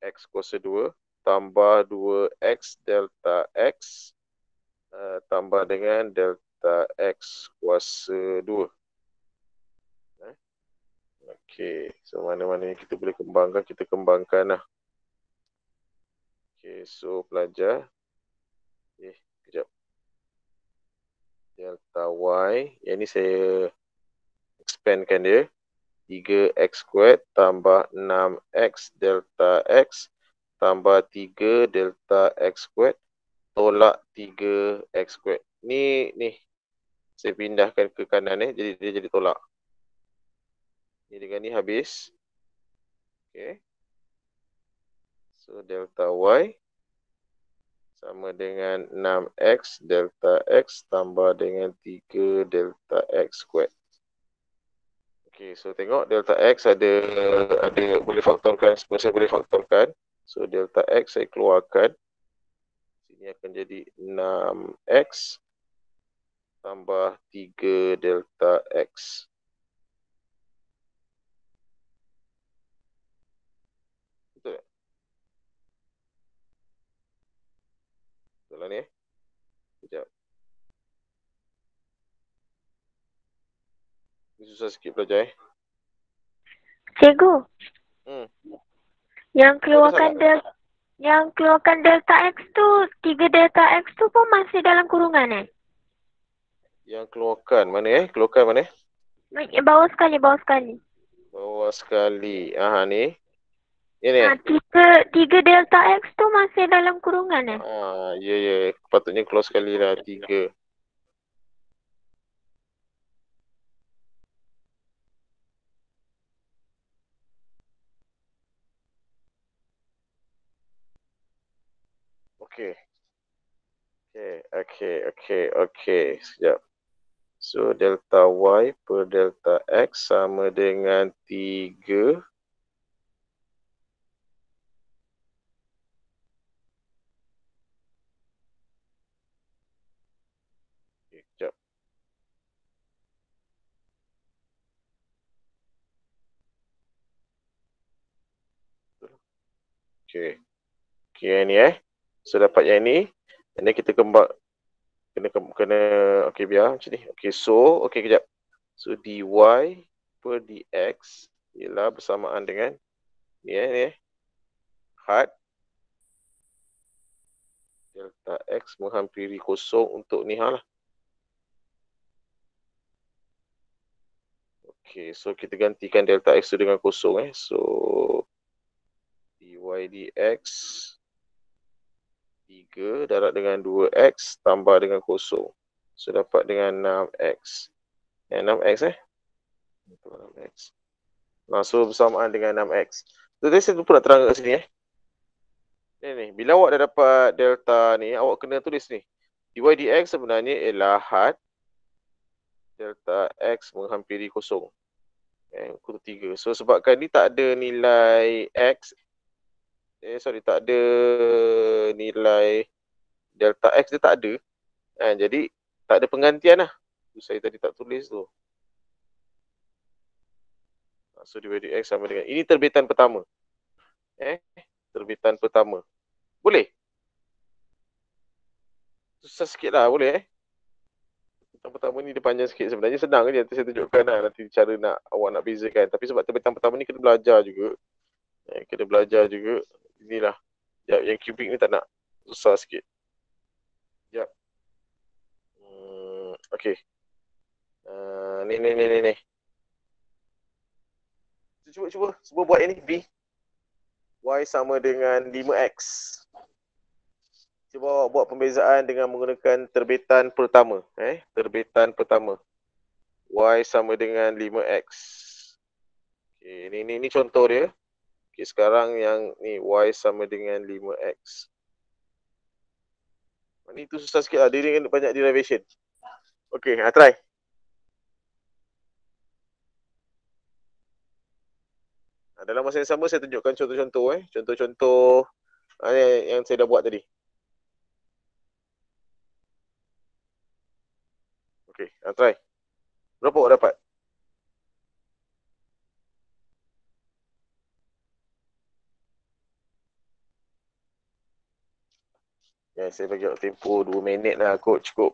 X kuasa 2 tambah 2X delta X Uh, tambah dengan delta x kuasa 2. Eh? Okey, so mana-mana kita boleh kembangkan, kita kembangkan. kembangkanlah. Okey, so pelajar. Eh, kejap. Delta y, yang ni saya expandkan dia. 3x kuat tambah 6x delta x tambah 3 delta x kuat tolak 3x squared. Ni ni saya pindahkan ke kanan eh jadi dia jadi tolak. Ni dengan ni habis. Okey. So delta y sama dengan 6x delta x tambah dengan 3 delta x squared. Okey, so tengok delta x ada ada boleh faktorkan, boleh faktorkan. So delta x saya keluarkan ini akan jadi 6x tambah 3 delta x. Betul tak? Betul lah ni eh. Sekejap. Ini susah sikit belajar eh. Cikgu. Hmm. Yang keluarkan delta yang keluarkan delta x tu, tiga delta x tu pun masih dalam kurungan eh? Yang keluarkan mana eh? Keluarkan mana eh? Bawah sekali, bawah sekali. Bawah sekali. Aha ah, ni. Ini. Ha, tiga, tiga delta x tu masih dalam kurungan eh? Ha, ya, ya. Patutnya keluar sekali lah. Tiga. okay. Okay, okay, okay, okay. Sekejap. So, delta Y per delta X sama dengan 3. Okay, sekejap. Okay. Okay, ni eh. So dapat yang ini. Dan kita kembang kena kena okey biar macam ni. Okey so okay kejap. So dy per dx ialah bersamaan dengan ni eh ni eh. Hat delta x menghampiri kosong untuk ni ha, lah. Okay, so kita gantikan delta x tu dengan kosong eh. So dy dx Tiga darab dengan dua x tambah dengan kosong. So dapat dengan enam x eh, Enam x eh. Enam x Nah, so bersamaan dengan enam x So tadi saya pun nak terang kat sini eh. Ni ni, bila awak dah dapat delta ni, awak kena tulis ni. dy dx sebenarnya ialah had delta x menghampiri kosong. Eh, kurung tiga. So sebabkan ni tak ada nilai x eh sorry tak ada nilai delta x dia tak ada kan jadi tak ada penggantian lah tu saya tadi tak tulis tu ha, so dividi x sama dengan ini terbitan pertama eh terbitan pertama boleh susah sikit lah boleh eh pertama-tama ni dia panjang sikit sebenarnya senang je nanti saya tunjukkan lah nanti cara nak awak nak bezakan tapi sebab terbitan pertama ni kena belajar juga eh, kena belajar juga inilah. Jap, yang cubic ni tak nak susah sikit. Jap. Hmm, okay. Uh, ah, ni, ni, ni, ni, ni. Cuba, cuba. Cuba buat ini. B. Y sama dengan 5X. Cuba awak buat pembezaan dengan menggunakan terbitan pertama. Eh, terbitan pertama. Y sama dengan 5X. ini, ini, ini contoh dia. Okay, sekarang yang ni y sama dengan 5x. Ini tu susah sikit lah. Dia ni banyak derivation. Okay, I try. Dalam masa yang sama, saya tunjukkan contoh-contoh eh. Contoh-contoh ah, yang saya dah buat tadi. Okay, I try. Berapa orang dapat? Ya, saya bagi tempoh 2 minit lah kot cukup.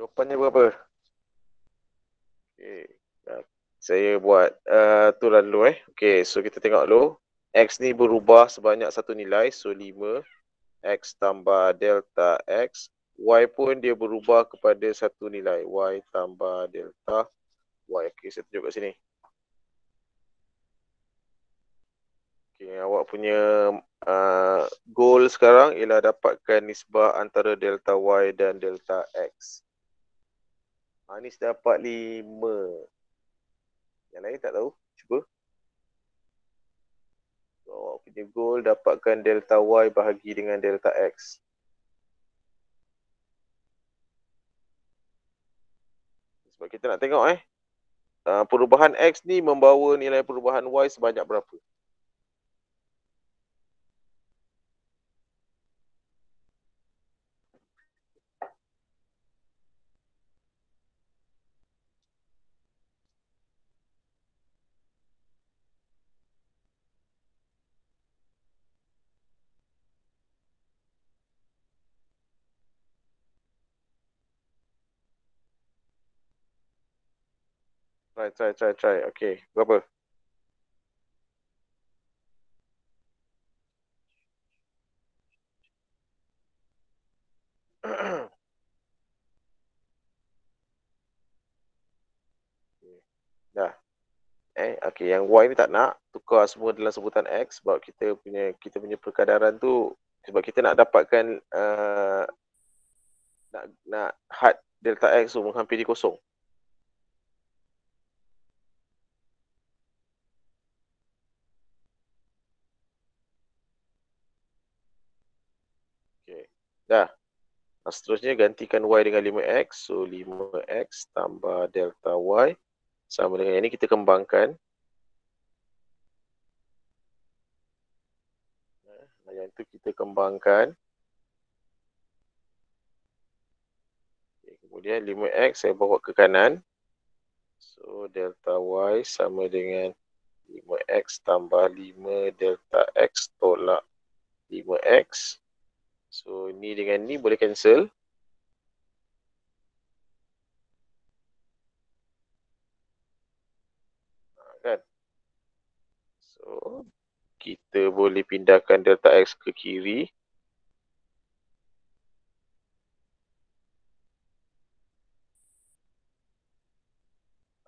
Jawapannya berapa? Okay. Saya buat uh, tu lah dulu eh. Okay, so kita tengok dulu. X ni berubah sebanyak satu nilai. So, 5. X tambah delta X. Y pun dia berubah kepada satu nilai. Y tambah delta Y. Okay, saya tunjuk kat sini. Okay, awak punya uh, goal sekarang ialah dapatkan nisbah antara delta Y dan delta X. Anis dapat lima. Yang lain tak tahu. Cuba. Awak oh, punya goal dapatkan delta Y bahagi dengan delta X. Sebab kita nak tengok eh. Ah, perubahan X ni membawa nilai perubahan Y sebanyak berapa. Try, try, try, try. Okay, berapa? *coughs* Eh, okay, yang Y ni tak nak tukar semua dalam sebutan X sebab kita punya kita punya perkadaran tu sebab kita nak dapatkan uh, nak nak had delta X tu menghampiri kosong. Ha, seterusnya gantikan Y dengan 5X. So 5X tambah delta Y sama dengan yang ini kita kembangkan. Nah, yang itu kita kembangkan. Kemudian 5X saya bawa ke kanan. So delta Y sama dengan 5X tambah 5 delta X tolak 5X. So ni dengan ni boleh cancel. Ah, kan? So kita boleh pindahkan delta x ke kiri.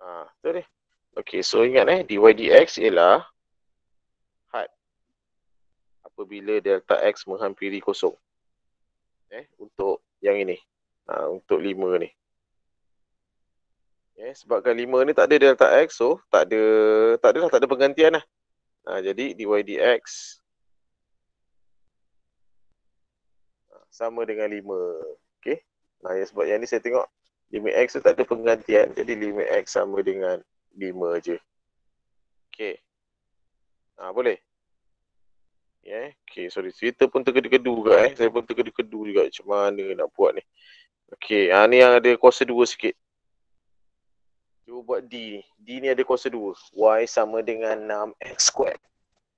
Ah, tu dia. Okey, so ingat eh dy dx ialah had apabila delta x menghampiri kosong eh untuk yang ini. Ha, untuk 5 ni. Eh, sebabkan 5 ni tak ada delta x so tak ada tak adalah tak ada penggantian lah. Ha, jadi dy dx ha, sama dengan 5. Okey. Nah, ha, ya sebab yang ni saya tengok limit x tu tak ada penggantian. Jadi limit x sama dengan 5 aje, Okey. Ha, boleh? Yeah. Okay, sorry. Twitter pun terkedu-kedu juga eh. Saya pun terkedu-kedu juga macam mana nak buat ni. Okay, ha, ni yang ada kuasa dua sikit. Cuba buat D ni. D ni ada kuasa dua. Y sama dengan 6X squared.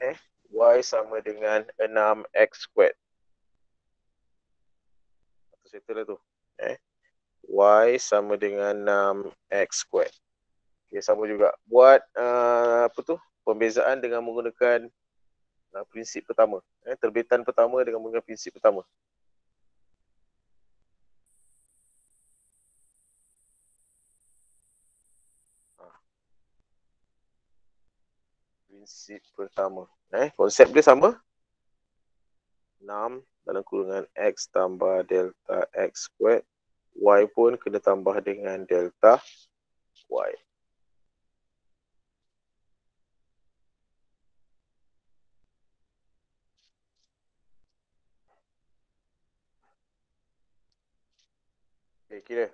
Eh? Y sama dengan 6X squared. Satu settle lah tu. Eh? Y sama dengan 6X squared. Okay, sama juga. Buat uh, apa tu? Pembezaan dengan menggunakan uh, prinsip pertama eh, terbitan pertama dengan menggunakan prinsip pertama ah. prinsip pertama eh konsep dia sama 6 dalam kurungan x tambah delta x squared y pun kena tambah dengan delta y Peki de.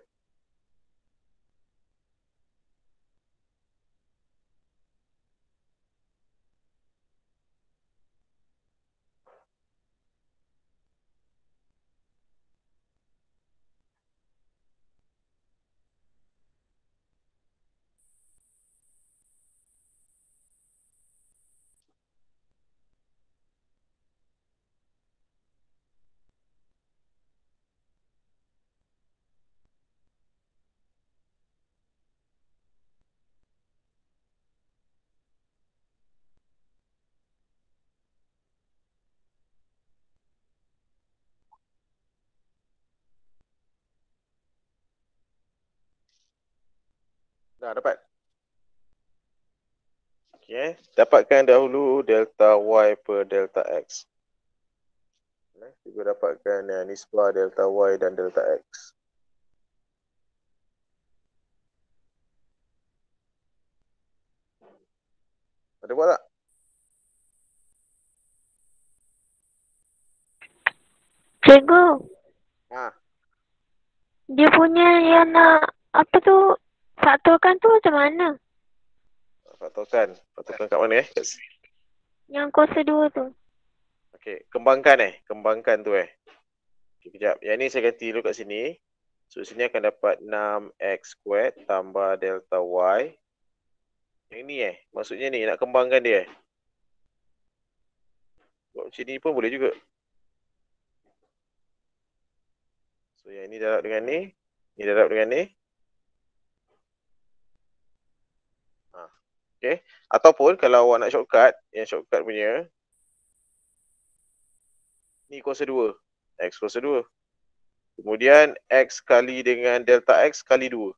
Dah dapat. Okay. Dapatkan dahulu delta Y per delta X. Juga dapatkan uh, eh, nisbah delta Y dan delta X. Ada buat tak? Cikgu. Ha. Dia punya yang nak apa tu Faktorkan tu macam mana? Faktorkan? Faktorkan kat mana eh? Yang kuasa dua tu. Okey, kembangkan eh. Kembangkan tu eh. Okay, kejap. Yang ni saya ganti dulu kat sini. So, sini akan dapat 6x squared tambah delta y. Yang ni eh. Maksudnya ni, nak kembangkan dia eh. Buat macam ni pun boleh juga. So, yang ni darab dengan ni. Ni darab dengan ni. Okay. Ataupun kalau awak nak shortcut, yang shortcut punya. Ni kuasa 2. X kuasa 2. Kemudian X kali dengan delta X kali 2.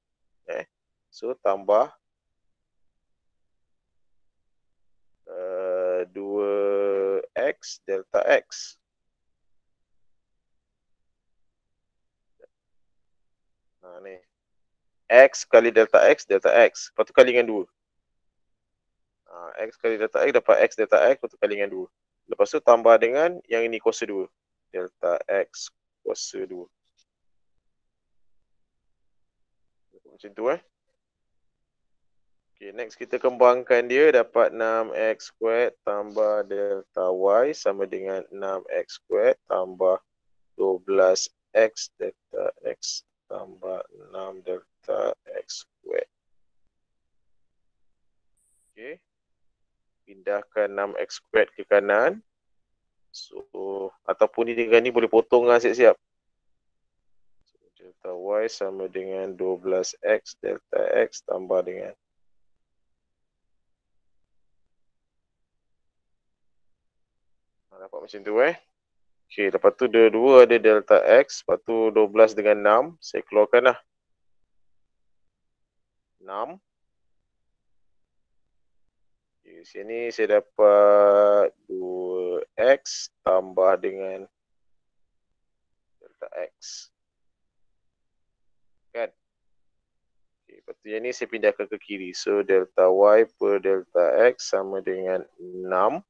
Eh. So tambah. Uh, eh, 2X delta X. Nah, ni. X kali delta X, delta X. Lepas tu kali dengan 2. Ha, X kali delta X dapat X delta X untuk kali dengan 2. Lepas tu tambah dengan yang ini kuasa 2. Delta X kuasa 2. Macam tu eh. Okay, next kita kembangkan dia dapat 6X squared tambah delta Y sama dengan 6X squared tambah 12X delta X tambah 6 delta X squared. Okay pindahkan 6x squared ke kanan so ataupun ni dengan ni boleh potong lah siap-siap so, delta y sama dengan 12x delta x tambah dengan dapat macam tu eh ok lepas tu dia dua ada delta x lepas tu 12 dengan 6 saya keluarkan lah 6 di sini saya dapat 2x tambah dengan delta x. Kan? Okay, lepas tu yang ni saya pindahkan ke kiri. So delta y per delta x sama dengan 6.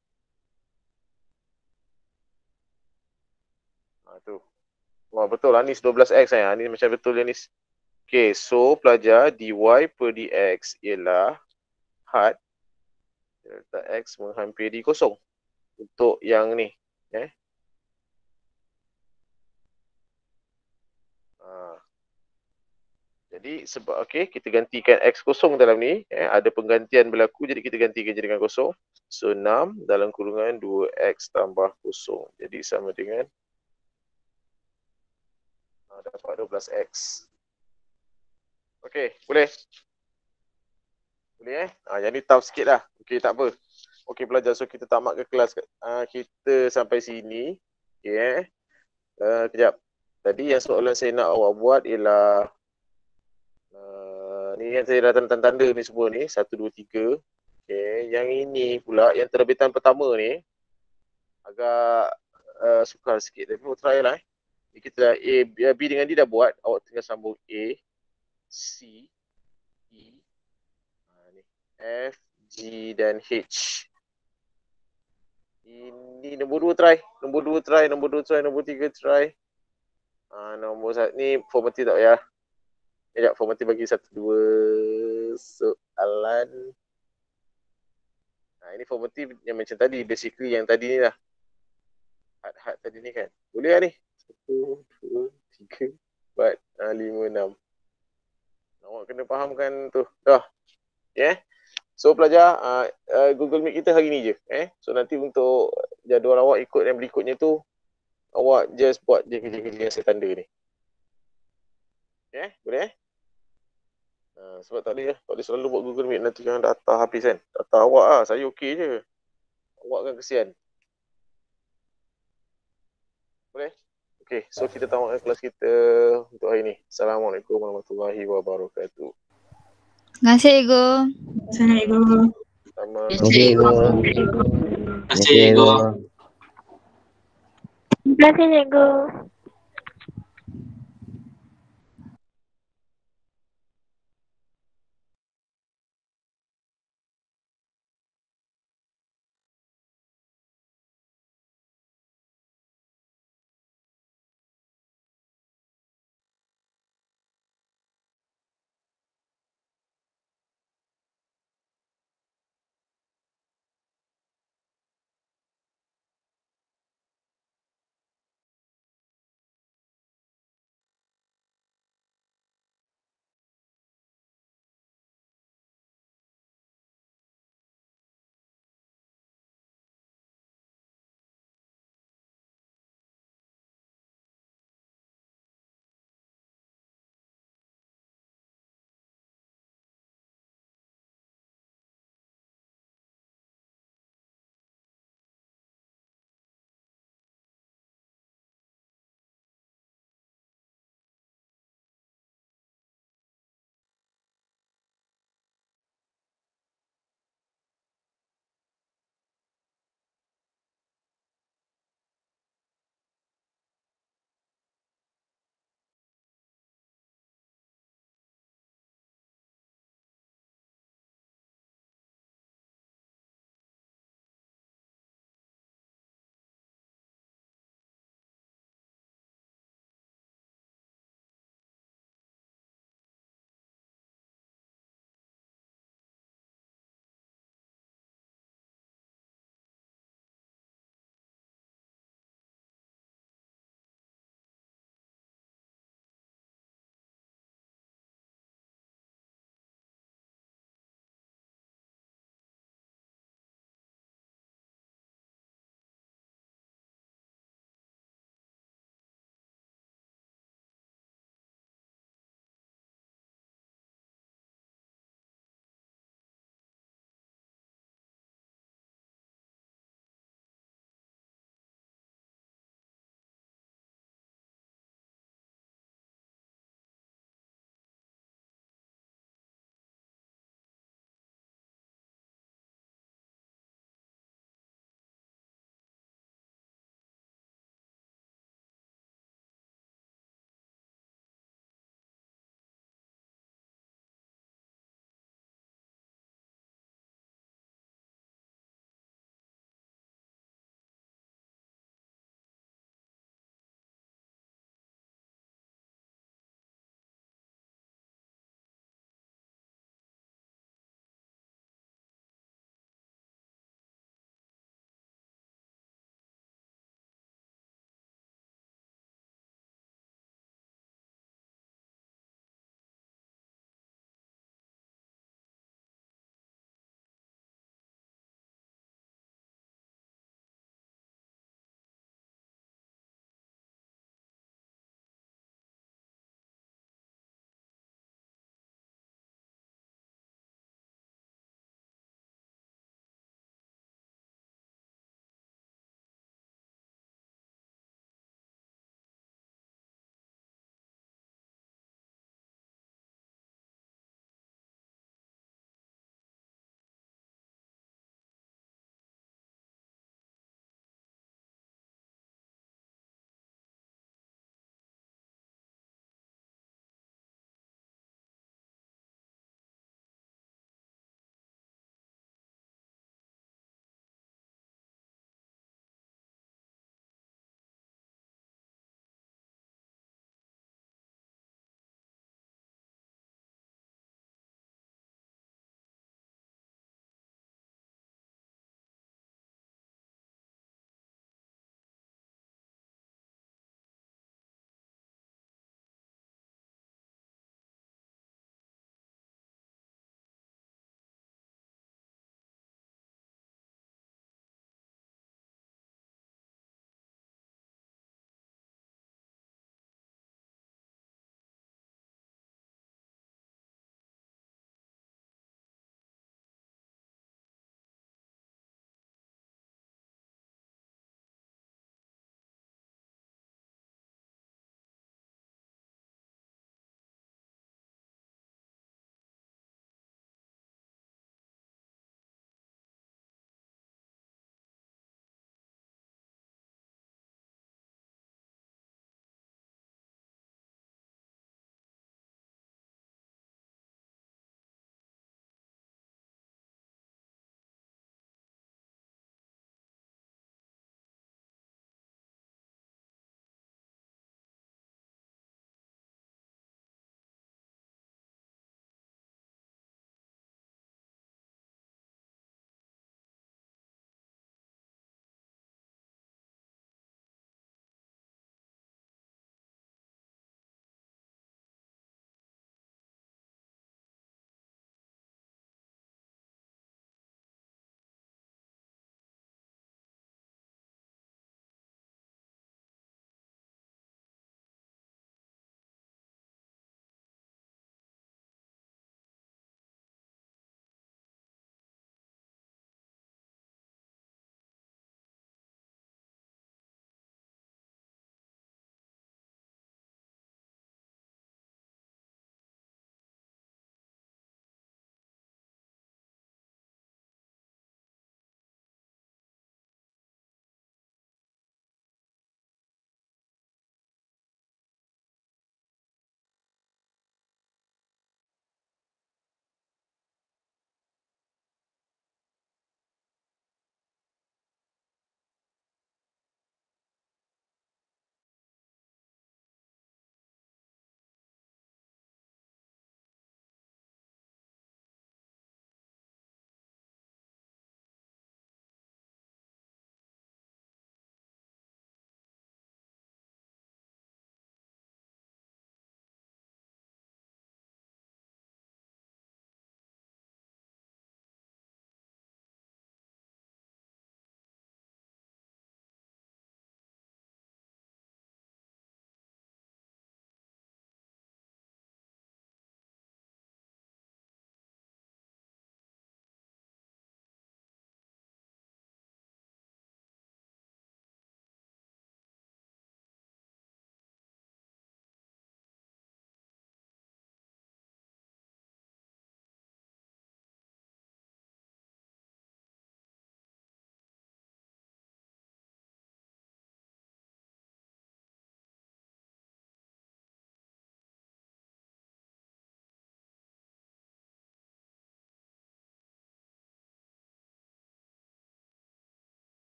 Ha, tu. Wah betul Anis 12x saya. Kan? Anis macam betul Anis. Okay so pelajar dy per dx ialah had delta x menghampiri kosong untuk yang ni eh ha. jadi sebab okey kita gantikan x kosong dalam ni eh ada penggantian berlaku jadi kita gantikan jadi dengan kosong so 6 dalam kurungan 2x tambah kosong jadi sama dengan ha, dapat 12x okey boleh boleh eh? Ha, yang ni tough sikit lah. Okay, tak apa. Okay, pelajar. So, kita tamat ke kelas ha, kita sampai sini. Okay eh? Uh, kejap. Tadi yang soalan saya nak awak buat ialah uh, ni yang saya dah tanda-tanda ni semua ni. Satu, dua, tiga. Okay. Yang ini pula, yang terbitan pertama ni agak uh, sukar sikit. Tapi, we'll oh, try lah eh. kita dah A, B dengan D dah buat. Awak tinggal sambung A, C, F, G dan H. Ini nombor dua try. Nombor dua try, nombor dua try, nombor tiga try. Ah nombor satu ni formati tak payah. Sekejap, formati bagi satu, dua soalan. Nah, ini formati yang macam tadi, basically yang tadi ni lah. Hard-hard tadi ni kan. Boleh lah ni. Satu, dua, tiga, empat, ah, lima, enam. Awak kena fahamkan tu. Dah. Ya. Yeah? So pelajar, uh, uh, Google Meet kita hari ni je. Eh? So nanti untuk jadual awak ikut yang berikutnya tu, awak just buat je kerja-kerja yang saya tanda ni. Okay, eh? boleh eh? Uh, sebab tak boleh, eh? kalau boleh selalu buat Google Meet nanti jangan data habis kan. Data awak lah, saya okey je. Awak kan kesian. Boleh? Eh? Okay, so kita tamatkan kelas kita untuk hari ni. Assalamualaikum warahmatullahi wabarakatuh. Terima kasih Ego. Terima kasih Ego. Terima kasih Ego. Terima kasih Ego. Terima kasih Ego.